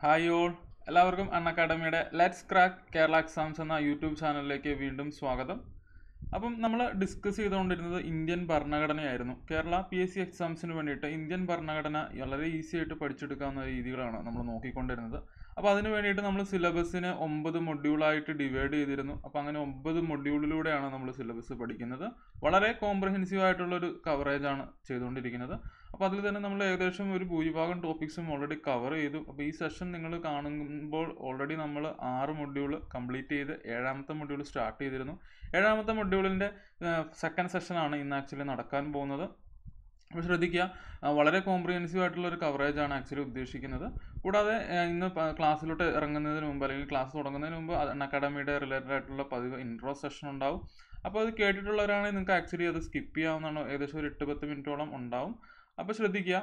hi all എല്ലാവർക്കും അൺ അക്കാഡമിയുടെ ലെറ്റ്സ് ക്രാക്ക് കേരള എക്സാംസ് എന്ന യൂട്യൂബ് ചാനലിലേക്ക് വീണ്ടും സ്വാഗതം അപ്പം നമ്മൾ ഡിസ്കസ് ചെയ്തുകൊണ്ടിരുന്നത് ഇന്ത്യൻ ഭരണഘടനയായിരുന്നു കേരള പി എസ് സി എക്സാംസിന് വേണ്ടിയിട്ട് ഇന്ത്യൻ ഭരണഘടന വളരെ ഈസി ആയിട്ട് പഠിച്ചെടുക്കാവുന്ന രീതികളാണ് നമ്മൾ നോക്കിക്കൊണ്ടിരുന്നത് അപ്പോൾ അതിന് വേണ്ടിയിട്ട് നമ്മൾ സിലബസിനെ ഒമ്പത് മൊഡ്യൂളായിട്ട് ഡിവൈഡ് ചെയ്തിരുന്നു അപ്പോൾ അങ്ങനെ ഒമ്പത് മൊഡ്യൂളിലൂടെയാണ് നമ്മൾ സിലബസ് പഠിക്കുന്നത് വളരെ കോംപ്രഹെൻസീവ് ആയിട്ടുള്ളൊരു കവറേജാണ് ചെയ്തുകൊണ്ടിരിക്കുന്നത് അപ്പോൾ അതിൽ തന്നെ നമ്മൾ ഏകദേശം ഒരു ഭൂരിഭാഗം ടോപ്പിക്സും ഓൾറെഡി കവർ ചെയ്തു അപ്പോൾ ഈ സെഷൻ നിങ്ങൾ കാണുമ്പോൾ ഓൾറെഡി നമ്മൾ ആറ് മൊഡ്യൂൾ കംപ്ലീറ്റ് ചെയ്ത് ഏഴാമത്തെ മൊഡ്യൂൾ സ്റ്റാർട്ട് ചെയ്തിരുന്നു ഏഴാമത്തെ മൊഡ്യൂളിൻ്റെ സെക്കൻഡ് സെഷനാണ് ഇന്ന് ആക്ച്വലി നടക്കാൻ പോകുന്നത് അപ്പോൾ ശ്രദ്ധിക്കുക വളരെ കോംപ്രിഹെൻസീവ് ആയിട്ടുള്ള ഒരു കവറേജ് ആണ് ആക്ച്വലി ഉദ്ദേശിക്കുന്നത് കൂടാതെ ഇന്ന് ക്ലാസ്സിലോട്ട് ഇറങ്ങുന്നതിന് മുമ്പ് അല്ലെങ്കിൽ ക്ലാസ് തുടങ്ങുന്നതിന് മുമ്പ് അക്കാഡമിയുടെ റിലേറ്റഡ് ആയിട്ടുള്ള പതിവ് ഇൻട്രോ സെഷൻ ഉണ്ടാവും അപ്പോൾ അത് കേട്ടിട്ടുള്ളവരാണെങ്കിൽ നിങ്ങൾക്ക് ആക്ച്വലി അത് സ്കിപ്പ് ചെയ്യാവുന്നതാണ് ഏകദേശം ഒരു എട്ട് പത്ത് മിനിറ്റോളം ഉണ്ടാവും അപ്പോൾ ശ്രദ്ധിക്കുക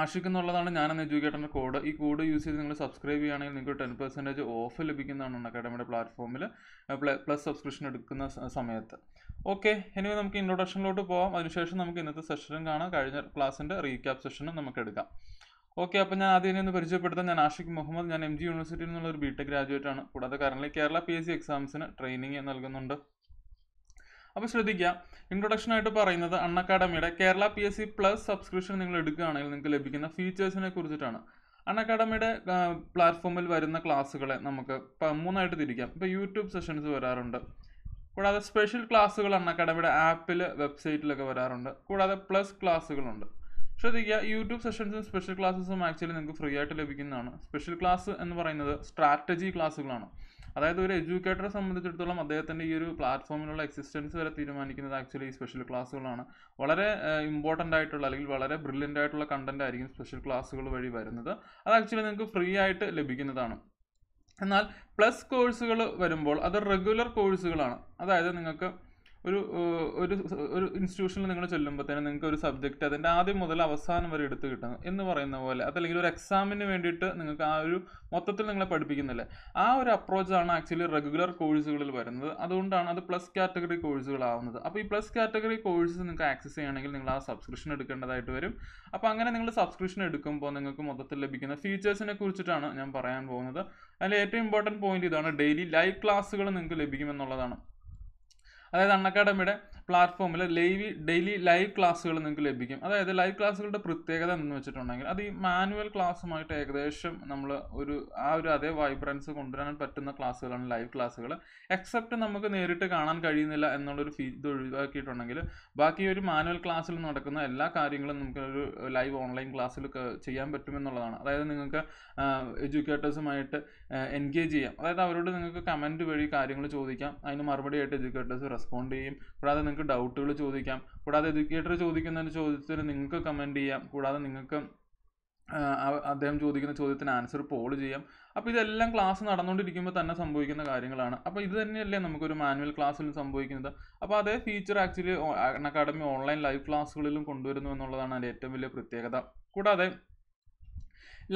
ആഷിക് എന്നുള്ളതാണ് ഞാനെന്ന് എഡ്യൂക്കേറ്ററിൻ്റെ കോഡ് ഈ കോഡ് യൂസ് ചെയ്ത് നിങ്ങൾ സബ്സ്ക്രൈബ് ചെയ്യുകയാണെങ്കിൽ നിങ്ങൾക്ക് ടെൻ പെർസെൻറ്റേജ് ഓഫ് ലഭിക്കുന്നതാണ് അക്കാഡമിയുടെ പ്ലാറ്റ്ഫോമിൽ പ്ലസ് സബ്സ്ക്രിപ്ഷൻ എടുക്കുന്ന സമയത്ത് ഓക്കെ എനിവേ നമുക്ക് ഇൻട്രൊഡക്ഷനിലോട്ട് പോകാം അതിനുശേഷം നമുക്ക് ഇന്നത്തെ സെഷനും കാണാം കഴിഞ്ഞ ക്ലാസ്സിൻ്റെ റീക്യാപ്പ് സെഷനും നമുക്ക് എടുക്കാം ഓക്കെ അപ്പോൾ ഞാൻ ആദ്യം ഒന്ന് പരിചയപ്പെടുത്താം ഞാൻ ആഷിഖ് മുഹമ്മദ് ഞാൻ എം ജി യൂണിവേഴ്സിറ്റിയിൽ നിന്നുള്ള ഒരു ബിടെക് ഗ്രാജുവേറ്റ് ആണ് കൂടാതെ currently Kerala P S C എക്സാംസിന് ട്രെയിനിങ് നൽകുന്നുണ്ട് അപ്പോൾ ശ്രദ്ധിക്കുക ആയിട്ട് പറയുന്നത് അൺ അക്കാഡമിയുടെ Kerala P S C plus subscription നിങ്ങൾ എടുക്കുകയാണെങ്കിൽ നിങ്ങൾക്ക് ലഭിക്കുന്ന ഫീച്ചേഴ്സിനെ കുറിച്ചിട്ടാണ് അൺ അക്കാഡമിയുടെ പ്ലാറ്റ്ഫോമിൽ വരുന്ന ക്ലാസ്സുകളെ നമുക്ക് മൂന്നായിട്ട് തിരിക്കാം ഇപ്പോൾ യൂട്യൂബ് സെഷൻസ് വരാറുണ്ട് കൂടാതെ സ്പെഷ്യൽ ക്ലാസ്സുകൾ അൺ അക്കാഡമിയുടെ ആപ്പിൽ വെബ്സൈറ്റിലൊക്കെ വരാറുണ്ട് കൂടാതെ പ്ലസ് ക്ലാസ്സുകളുണ്ട് ശ്രദ്ധിക്കുക യൂട്യൂബ് സെഷൻസും സ്പെഷ്യൽ ക്ലാസ്സസും ആക്ച്വലി നിങ്ങൾക്ക് ഫ്രീ ആയിട്ട് ലഭിക്കുന്നതാണ് സ്പെഷ്യൽ ക്ലാസ് എന്ന് പറയുന്നത് സ്ട്രാറ്റജി ക്ലാസ്സുകളാണ് അതായത് ഒരു എഡ്യൂക്കേറ്ററെ സംബന്ധിച്ചിടത്തോളം അദ്ദേഹത്തിൻ്റെ ഈ ഒരു പ്ലാറ്റ്ഫോമിലുള്ള എക്സിസ്റ്റൻസ് വരെ തീരുമാനിക്കുന്നത് ആക്ച്വലി ഈ സ്പെഷ്യൽ ക്ലാസ്സുകളാണ് വളരെ ഇമ്പോർട്ടൻ്റ് ആയിട്ടുള്ള അല്ലെങ്കിൽ വളരെ ബ്രില്യൻ്റ് ആയിട്ടുള്ള കണ്ടന്റ് ആയിരിക്കും സ്പെഷ്യൽ ക്ലാസ്സുകൾ വഴി വരുന്നത് അത് ആക്ച്വലി നിങ്ങൾക്ക് ഫ്രീ ആയിട്ട് ലഭിക്കുന്നതാണ് എന്നാൽ പ്ലസ് കോഴ്സുകൾ വരുമ്പോൾ അത് റെഗുലർ കോഴ്സുകളാണ് അതായത് നിങ്ങൾക്ക് ഒരു ഒരു ഒരു ഇൻസ്റ്റിറ്റ്യൂഷനിൽ നിങ്ങൾ ചെല്ലുമ്പോൾ തന്നെ നിങ്ങൾക്ക് ഒരു സബ്ജക്റ്റ് അതിൻ്റെ ആദ്യം മുതൽ അവസാനം വരെ എടുത്ത് കിട്ടണം എന്ന് പറയുന്ന പോലെ അതല്ലെങ്കിൽ ഒരു എക്സാമിന് വേണ്ടിയിട്ട് നിങ്ങൾക്ക് ആ ഒരു മൊത്തത്തിൽ നിങ്ങളെ പഠിപ്പിക്കുന്നില്ല ആ ഒരു അപ്രോച്ചാണ് ആക്ച്വലി റെഗുലർ കോഴ്സുകളിൽ വരുന്നത് അതുകൊണ്ടാണ് അത് പ്ലസ് കാറ്റഗറി കോഴ്സുകളാവുന്നത് അപ്പോൾ ഈ പ്ലസ് കാറ്റഗറി കോഴ്സ് നിങ്ങൾക്ക് ആക്സസ് ചെയ്യണമെങ്കിൽ നിങ്ങൾ ആ സബ്സ്ക്രിപ്ഷൻ എടുക്കേണ്ടതായിട്ട് വരും അപ്പോൾ അങ്ങനെ നിങ്ങൾ സബ്സ്ക്രിപ്ഷൻ എടുക്കുമ്പോൾ നിങ്ങൾക്ക് മൊത്തത്തിൽ ലഭിക്കുന്ന ഫീച്ചേഴ്സിനെ കുറിച്ചിട്ടാണ് ഞാൻ പറയാൻ പോകുന്നത് അതിൽ ഏറ്റവും ഇമ്പോർട്ടൻറ്റ് പോയിന്റ് ഇതാണ് ഡെയിലി ലൈവ് ക്ലാസ്സുകൾ നിങ്ങൾക്ക് ലഭിക്കുമെന്നുള്ളതാണ് അതായത് അണ്ണക്കാടമ്മയുടെ പ്ലാറ്റ്ഫോമിൽ ലൈവ് ഡെയിലി ലൈവ് ക്ലാസ്സുകൾ നിങ്ങൾക്ക് ലഭിക്കും അതായത് ലൈവ് ക്ലാസ്സുകളുടെ പ്രത്യേകത എന്ന് വെച്ചിട്ടുണ്ടെങ്കിൽ അത് ഈ മാനുവൽ ക്ലാസ്സുമായിട്ട് ഏകദേശം നമ്മൾ ഒരു ആ ഒരു അതേ വൈബ്രൻസ് കൊണ്ടുവരാൻ പറ്റുന്ന ക്ലാസ്സുകളാണ് ലൈവ് ക്ലാസ്സുകൾ എക്സെപ്റ്റ് നമുക്ക് നേരിട്ട് കാണാൻ കഴിയുന്നില്ല എന്നുള്ളൊരു ഫീ ഇത് ഒഴിവാക്കിയിട്ടുണ്ടെങ്കിൽ ബാക്കി ഒരു മാനുവൽ ക്ലാസ്സിൽ നടക്കുന്ന എല്ലാ കാര്യങ്ങളും നമുക്ക് ഒരു ലൈവ് ഓൺലൈൻ ക്ലാസ്സിൽ ചെയ്യാൻ പറ്റുമെന്നുള്ളതാണ് അതായത് നിങ്ങൾക്ക് എഡ്യൂക്കേറ്റേഴ്സുമായിട്ട് എൻഗേജ് ചെയ്യാം അതായത് അവരോട് നിങ്ങൾക്ക് കമൻറ്റ് വഴി കാര്യങ്ങൾ ചോദിക്കാം അതിന് മറുപടിയായിട്ട് എഡ്യൂക്കേറ്റേഴ്സ് റെസ്പോണ്ട് ചെയ്യും കൂടാതെ നിങ്ങൾക്ക് ഡൗട്ടുകൾ ചോദിക്കാം കൂടാതെ എഡ്യൂക്കേറ്റർ ചോദിക്കുന്ന ഒരു ചോദ്യത്തിന് നിങ്ങൾക്ക് കമൻറ്റ് ചെയ്യാം കൂടാതെ നിങ്ങൾക്ക് അദ്ദേഹം ചോദിക്കുന്ന ചോദ്യത്തിന് ആൻസർ പോൾ ചെയ്യാം അപ്പോൾ ഇതെല്ലാം ക്ലാസ് നടന്നുകൊണ്ടിരിക്കുമ്പോൾ തന്നെ സംഭവിക്കുന്ന കാര്യങ്ങളാണ് അപ്പോൾ ഇത് തന്നെയല്ലേ നമുക്കൊരു മാനുവൽ ക്ലാസ്സിലും സംഭവിക്കുന്നത് അപ്പോൾ അതേ feature actually academy online live ക്ലാസ്സുകളിലും കൊണ്ടുവരുന്നു എന്നുള്ളതാണ് അതിൻ്റെ ഏറ്റവും വലിയ പ്രത്യേകത കൂടാതെ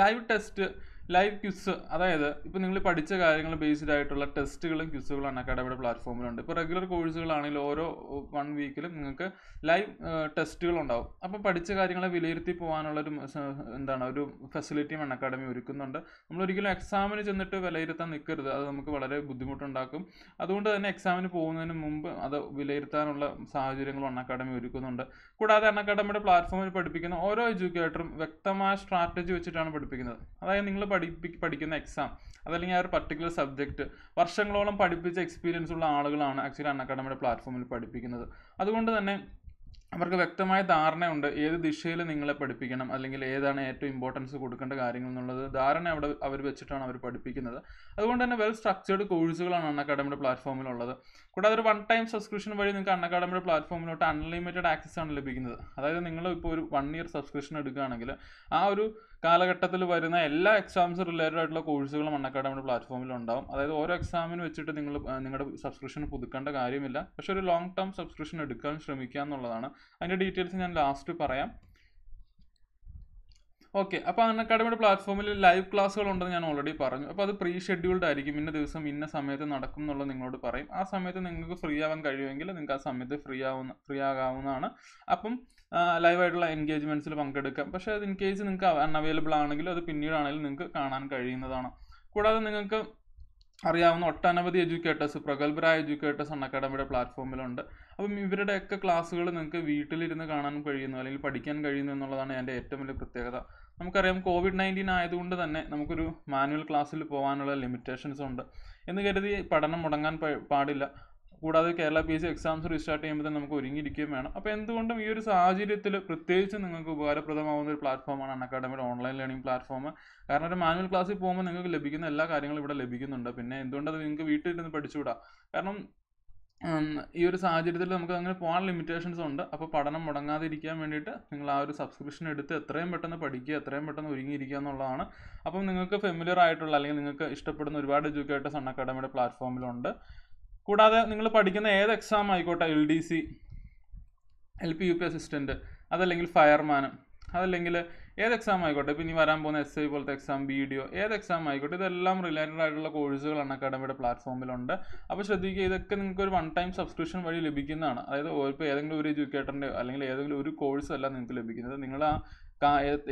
ലൈവ് ടെസ്റ്റ് ലൈവ് ക്വിസ് അതായത് ഇപ്പോൾ നിങ്ങൾ പഠിച്ച കാര്യങ്ങൾ ബേസ്ഡ് ആയിട്ടുള്ള ടെസ്റ്റുകളും ക്വിസുകളാണ് അക്കാഡമിയുടെ പ്ലാറ്റ്ഫോമിലുണ്ട് ഇപ്പോൾ റെഗുലർ കോഴ്സുകളാണെങ്കിൽ ഓരോ വൺ വീക്കിലും നിങ്ങൾക്ക് ലൈവ് ടെസ്റ്റുകൾ ഉണ്ടാവും അപ്പോൾ പഠിച്ച കാര്യങ്ങളെ വിലയിരുത്തി പോകാനുള്ള ഒരു എന്താണ് ഒരു ഫെസിലിറ്റിയും അൺ അക്കാഡമി ഒരുക്കുന്നുണ്ട് നമ്മൾ ഒരിക്കലും എക്സാമിന് ചെന്നിട്ട് വിലയിരുത്താൻ നിൽക്കരുത് അത് നമുക്ക് വളരെ ബുദ്ധിമുട്ടുണ്ടാക്കും അതുകൊണ്ട് തന്നെ എക്സാമിന് പോകുന്നതിന് മുമ്പ് അത് വിലയിരുത്താനുള്ള സാഹചര്യങ്ങൾ അൺ അക്കാഡമി ഒരുക്കുന്നുണ്ട് കൂടാതെ അൺ അക്കാഡമിയുടെ പ്ലാറ്റ്ഫോമിൽ പഠിപ്പിക്കുന്ന ഓരോ എഡ്യൂക്കേറ്ററും വ്യക്തമായ സ്ട്രാറ്റജി വെച്ചിട്ടാണ് പഠിപ്പിക്കുന്നത് അതായത് നിങ്ങൾ പഠിപ്പി പഠിക്കുന്ന എക്സാം അതല്ലെങ്കിൽ ആ ഒരു പർട്ടിക്കുലർ സബ്ജക്റ്റ് വർഷങ്ങളോളം പഠിപ്പിച്ച എക്സ്പീരിയൻസ് ഉള്ള ആളുകളാണ് ആക്ച്വലി അൺഅക്കാഡമിയുടെ പ്ലാറ്റ്ഫോമിൽ പഠിപ്പിക്കുന്നത് അതുകൊണ്ട് തന്നെ അവർക്ക് വ്യക്തമായ ധാരണയുണ്ട് ഏത് ദിശയിൽ നിങ്ങളെ പഠിപ്പിക്കണം അല്ലെങ്കിൽ ഏതാണ് ഏറ്റവും ഇമ്പോർട്ടൻസ് കൊടുക്കേണ്ട കാര്യങ്ങൾ എന്നുള്ളത് ധാരണ അവിടെ അവർ വെച്ചിട്ടാണ് അവർ പഠിപ്പിക്കുന്നത് അതുകൊണ്ട് തന്നെ വെൽ സ്ട്രക്ചേർഡ് കോഴ്സുകളാണ് അൺ പ്ലാറ്റ്ഫോമിലുള്ളത് കൂടാതെ ഒരു വൺ ടൈം സബ്സ്ക്രിപ്ഷൻ വഴി നിങ്ങൾക്ക് അൺ പ്ലാറ്റ്ഫോമിലോട്ട് അൺലിമിറ്റഡ് ആക്സസ് ആണ് ലഭിക്കുന്നത് അതായത് നിങ്ങൾ ഇപ്പോൾ ഒരു വൺ ഇയർ സബ്സ്ക്രിപ്ഷൻ എടുക്കുകയാണെങ്കിൽ ആ ഒരു കാലഘട്ടത്തിൽ വരുന്ന എല്ലാ എക്സാംസ് റിലേറ്റഡ് ആയിട്ടുള്ള കോഴ്സുകളും അൺഅക്കാഡമിയുടെ പ്ലാറ്റ്ഫോമിൽ ഉണ്ടാവും അതായത് ഓരോ എക്സാമിന് വെച്ചിട്ട് നിങ്ങൾ നിങ്ങളുടെ സബ്സ്ക്രിപ്ഷൻ പുതുക്കേണ്ട കാര്യമില്ല പക്ഷേ ഒരു ലോങ് ടേം സബ്സ്ക്രിപ്ഷൻ എടുക്കാൻ ശ്രമിക്കുക എന്നുള്ളതാണ് അതിൻ്റെ ഡീറ്റെയിൽസ് ഞാൻ ലാസ്റ്റ് പറയാം ഓക്കെ അപ്പോൾ അക്കാഡമിയുടെ പ്ലാറ്റ്ഫോമിൽ ലൈവ് ക്ലാസ്സുകൾ ഉണ്ടെന്ന് ഞാൻ ഓൾറെഡി പറഞ്ഞു അപ്പോൾ അത് പ്രീ ഷെഡ്യൂൾഡ് ആയിരിക്കും ഇന്ന ദിവസം ഇന്ന സമയത്ത് നടക്കും എന്നുള്ളത് നിങ്ങളോട് പറയും ആ സമയത്ത് നിങ്ങൾക്ക് ഫ്രീ ആവാൻ കഴിയുമെങ്കിൽ നിങ്ങൾക്ക് ആ സമയത്ത് ഫ്രീ ആവുന്ന ഫ്രീ ആകാവുന്നതാണ് അപ്പം ലൈവായിട്ടുള്ള എൻഗേജ്മെൻറ്റ്സിൽ പങ്കെടുക്കാം പക്ഷേ അത് ഇൻ കേസ് നിങ്ങൾക്ക് അൺഅവൈലബിൾ ആണെങ്കിൽ അത് പിന്നീടാണെങ്കിലും നിങ്ങൾക്ക് കാണാൻ കഴിയുന്നതാണ് കൂടാതെ നിങ്ങൾക്ക് അറിയാവുന്ന ഒട്ടനവധി എഡ്യൂക്കേറ്റേഴ്സ് പ്രഗത്ഭരായ എഡ്യൂക്കേറ്റേഴ്സ് ആണ് അക്കാഡമിയുടെ പ്ലാറ്റ്ഫോമിലുണ്ട് അപ്പം ഇവരുടെയൊക്കെ ക്ലാസ്സുകൾ നിങ്ങൾക്ക് വീട്ടിലിരുന്ന് കാണാൻ കഴിയുന്നു അല്ലെങ്കിൽ പഠിക്കാൻ കഴിയുന്നു എന്നുള്ളതാണ് എൻ്റെ ഏറ്റവും വലിയ പ്രത്യേകത നമുക്കറിയാം കോവിഡ് നയൻറ്റീൻ ആയതുകൊണ്ട് തന്നെ നമുക്കൊരു മാനുവൽ ക്ലാസ്സിൽ പോകാനുള്ള ലിമിറ്റേഷൻസ് ഉണ്ട് എന്ന് കരുതി പഠനം മുടങ്ങാൻ പാടില്ല കൂടാതെ Kerala P S C exams restart ചെയ്യുമ്പോൾ നമുക്ക് ഒരുങ്ങിയിരിക്കുകയും വേണം അപ്പോൾ എന്തുകൊണ്ടും ഈ ഒരു സാഹചര്യത്തിൽ പ്രത്യേകിച്ച് നിങ്ങൾക്ക് ഉപകാരപ്രദമാകുന്ന ഒരു പ്ലാറ്റ്ഫോമാണ് അക്കാഡമിയുടെ ഓൺലൈൻ ലേണിംഗ് പ്ലാറ്റ്ഫോം കാരണം ഒരു മാനുവൽ ക്ലാസ്സിൽ പോകുമ്പോൾ നിങ്ങൾക്ക് ലഭിക്കുന്ന എല്ലാ കാര്യങ്ങളും ഇവിടെ ലഭിക്കുന്നുണ്ട് പിന്നെ എന്തുകൊണ്ട് നിങ്ങൾക്ക് വീട്ടിൽ ഇരുന്ന് പഠിച്ചുകൂടാ കാരണം ഈ ഒരു സാഹചര്യത്തിൽ നമുക്ക് അങ്ങനെ പോകാൻ ലിമിറ്റേഷൻസ് ഉണ്ട് അപ്പോൾ പഠനം മുടങ്ങാതിരിക്കാൻ വേണ്ടിയിട്ട് നിങ്ങൾ ആ ഒരു സബ്സ്ക്രിപ്ഷൻ എടുത്ത് എത്രയും പെട്ടെന്ന് പഠിക്കുക എത്രയും പെട്ടെന്ന് ഒരുങ്ങിയിരിക്കുക എന്നുള്ളതാണ് അപ്പം നിങ്ങൾക്ക് ഫെമിലിയർ ആയിട്ടുള്ള അല്ലെങ്കിൽ നിങ്ങൾക്ക് ഇഷ്ടപ്പെടുന്ന ഒരുപാട് എഡ്യൂക്കേറ്റേഴ്സ് അൺ അക്കാഡമിയുടെ പ്ലാറ്റ്ഫോമിലുണ്ട് കൂടാതെ നിങ്ങൾ പഠിക്കുന്ന ഏത് എക്സാം ആയിക്കോട്ടെ L D C L P U P assistant അതല്ലെങ്കിൽ ഫയർമാൻ അതല്ലെങ്കിൽ ഏത് എക്സാം ആയിക്കോട്ടെ ഇപ്പം ഇനി വരാൻ പോകുന്ന എസ് ഐ പോലത്തെ എക്സാം ബി ഡി ഒ ഏത് എക്സാം ആയിക്കോട്ടെ ഇതെല്ലാം റിലേറ്റഡ് ആയിട്ടുള്ള കോഴ്സുകളാണ് അക്കാഡമിയുടെ പ്ലാറ്റ്ഫോമിലുണ്ട് അപ്പോൾ ശ്രദ്ധിക്കുക ഇതൊക്കെ നിങ്ങൾക്ക് ഒരു വൺ ടൈം സബ്സ്ക്രിപ്ഷൻ വഴി ലഭിക്കുന്നതാണ് അതായത് ഇപ്പോൾ ഏതെങ്കിലും ഒരു എഡ്യൂക്കേറ്ററിൻ്റെ അല്ലെങ്കിൽ ഏതെങ്കിലും ഒരു കോഴ്സ് അല്ല നിങ്ങൾക്ക് ലഭിക്കുന്നത് നിങ്ങൾ ആ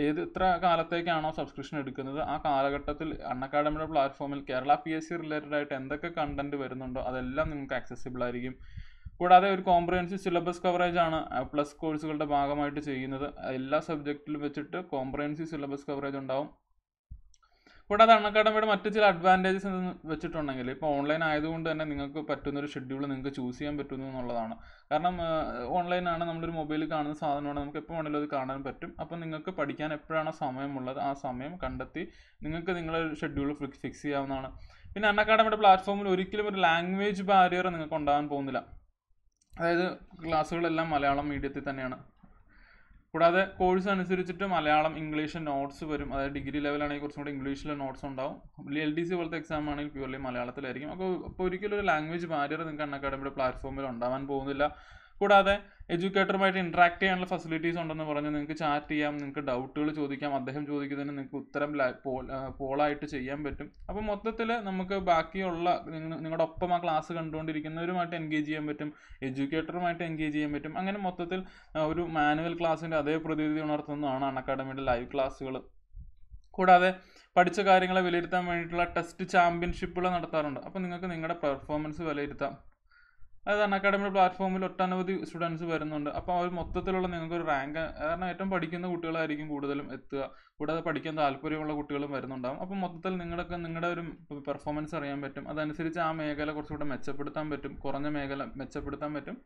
ഏത് എത്ര കാലത്തേക്കാണോ സബ്സ്ക്രിപ്ഷൻ എടുക്കുന്നത് ആ കാലഘട്ടത്തിൽ അക്കാദമിയുടെ പ്ലാറ്റ്ഫോമിൽ Kerala P S C related ആയിട്ട് എന്തൊക്കെ കണ്ടന്റ് വരുന്നുണ്ടോ അതെല്ലാം നിങ്ങൾക്ക് ആക്സസിബിൾ ആയിരിക്കും കൂടാതെ ഒരു കോംപ്രഹെൻസീവ് സിലബസ് കവറേജ് ആണ് പ്ലസ് കോഴ്സുകളുടെ ഭാഗമായിട്ട് ചെയ്യുന്നത് എല്ലാ സബ്ജക്റ്റിലും വെച്ചിട്ട് കോംപ്രഹെൻസീവ് സിലബസ് കവറേജ് ഉണ്ടാവും കൂടാതെ അണക്കാഡമിയുടെ മറ്റു ചില അഡ്വാൻറ്റേജസ് എന്തെന്ന് വെച്ചിട്ടുണ്ടെങ്കിൽ ഇപ്പോൾ ഓൺലൈൻ ആയതുകൊണ്ട് തന്നെ നിങ്ങൾക്ക് പറ്റുന്ന ഒരു ഷെഡ്യൂൾ നിങ്ങൾക്ക് ചൂസ് ചെയ്യാൻ പറ്റുന്നു എന്നുള്ളതാണ് കാരണം ഓൺലൈനാണ് നമ്മളൊരു മൊബൈലിൽ കാണുന്ന സാധനമാണ് നമുക്ക് എപ്പോൾ വേണമെങ്കിലും അത് കാണാൻ പറ്റും അപ്പോൾ നിങ്ങൾക്ക് പഠിക്കാൻ എപ്പോഴാണോ സമയമുള്ളത് ആ സമയം കണ്ടെത്തി നിങ്ങൾക്ക് നിങ്ങളുടെ ഷെഡ്യൂൾ ഫിക്സ് ചെയ്യാവുന്നതാണ് പിന്നെ അൺഅക്കാഡമിയുടെ പ്ലാറ്റ്ഫോമിൽ ഒരിക്കലും ഒരു ലാംഗ്വേജ് ബാരിയർ നിങ്ങൾക്ക് ഉണ്ടാകാൻ പോകുന്നില്ല അതായത് ക്ലാസ്സുകളെല്ലാം മലയാളം മീഡിയത്തിൽ തന്നെയാണ് കൂടാതെ കോഴ്സ് അനുസരിച്ചിട്ട് മലയാളം ഇംഗ്ലീഷ് നോട്ട്സ് വരും അതായത് ഡിഗ്രി ലെവലാണെങ്കിൽ കുറച്ചും കൂടി ഇംഗ്ലീഷിലെ നോട്ട്സ് ഉണ്ടാവും എൽ ഡി സി പോലത്തെ എക്സാം ആണെങ്കിൽ പ്യുവർലി മലയാളത്തിലായിരിക്കും അപ്പോൾ അപ്പോൾ ഒരിക്കലും ഒരു ലാംഗ്വേജ് ബാരിയർ നിങ്ങൾക്ക് അൺ അക്കാഡമിയുടെ പ്ലാറ്റ്ഫോമിൽ ഉണ്ടാവാൻ പോകുന്നില്ല കൂടാതെ എഡ്യൂക്കേറ്ററുമായിട്ട് ഇൻട്രാക്ട് ചെയ്യാനുള്ള ഫെസിലിറ്റീസ് ഉണ്ടെന്ന് പറഞ്ഞ് നിങ്ങൾക്ക് ചാറ്റ് ചെയ്യാം നിങ്ങൾക്ക് ഡൗട്ടുകൾ ചോദിക്കാം അദ്ദേഹം ചോദിക്കുന്നതിന് നിങ്ങൾക്ക് ഉത്തരം പോളായിട്ട് ചെയ്യാൻ പറ്റും അപ്പോൾ മൊത്തത്തിൽ നമുക്ക് ബാക്കിയുള്ള നിങ്ങളുടെ ഒപ്പം ആ ക്ലാസ് കണ്ടുകൊണ്ടിരിക്കുന്നവരുമായിട്ട് എൻഗേജ് ചെയ്യാൻ പറ്റും എഡ്യൂക്കേറ്ററുമായിട്ട് എൻഗേജ് ചെയ്യാൻ പറ്റും അങ്ങനെ മൊത്തത്തിൽ ഒരു മാനുവൽ ക്ലാസ്സിൻ്റെ അതേ പ്രതിവിധി ഉണർത്തുന്നതാണ് അക്കാഡമിയുടെ ലൈവ് ക്ലാസ്സുകൾ കൂടാതെ പഠിച്ച കാര്യങ്ങളെ വിലയിരുത്താൻ വേണ്ടിയിട്ടുള്ള ടെസ്റ്റ് ചാമ്പ്യൻഷിപ്പുകൾ നടത്താറുണ്ട് അപ്പോൾ നിങ്ങൾക്ക് നിങ്ങളുടെ പെർഫോമൻസ് വിലയിരുത്താം അത് അക്കാഡമിയുടെ പ്ലാറ്റ്ഫോമിൽ ഒട്ടനവധി സ്റ്റുഡൻസ് വരുന്നുണ്ട് അപ്പോൾ അവർ മൊത്തത്തിലുള്ള നിങ്ങൾക്കൊരു റാങ്ക് കാരണം ഏറ്റവും പഠിക്കുന്ന കുട്ടികളായിരിക്കും കൂടുതലും എത്തുക കൂടാതെ പഠിക്കാൻ താല്പര്യമുള്ള കുട്ടികളും വരുന്നുണ്ടാകും അപ്പോൾ മൊത്തത്തിൽ നിങ്ങളുടെ നിങ്ങളുടെ ഒരു പെർഫോമൻസ് അറിയാൻ പറ്റും അതനുസരിച്ച് ആ മേഖല കുറച്ചുകൂടെ മെച്ചപ്പെടുത്താൻ പറ്റും കുറഞ്ഞ മേഖല മെച്ചപ്പെടുത്താൻ പറ്റും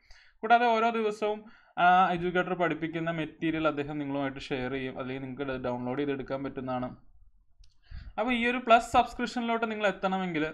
കൂടാതെ ഓരോ ദിവസവും ആ എഡ്യൂക്കേറ്റർ പഠിപ്പിക്കുന്ന മെറ്റീരിയൽ അദ്ദേഹം നിങ്ങളുമായിട്ട് ഷെയർ ചെയ്യും അല്ലെങ്കിൽ നിങ്ങൾക്ക് ഡൗൺലോഡ് ചെയ്തെടുക്കാൻ പറ്റുന്നതാണ് അപ്പോൾ ഈ ഒരു പ്ലസ് സബ്സ്ക്രിപ്ഷനിലോട്ട് നിങ്ങൾ എത്തണമെങ്കിൽ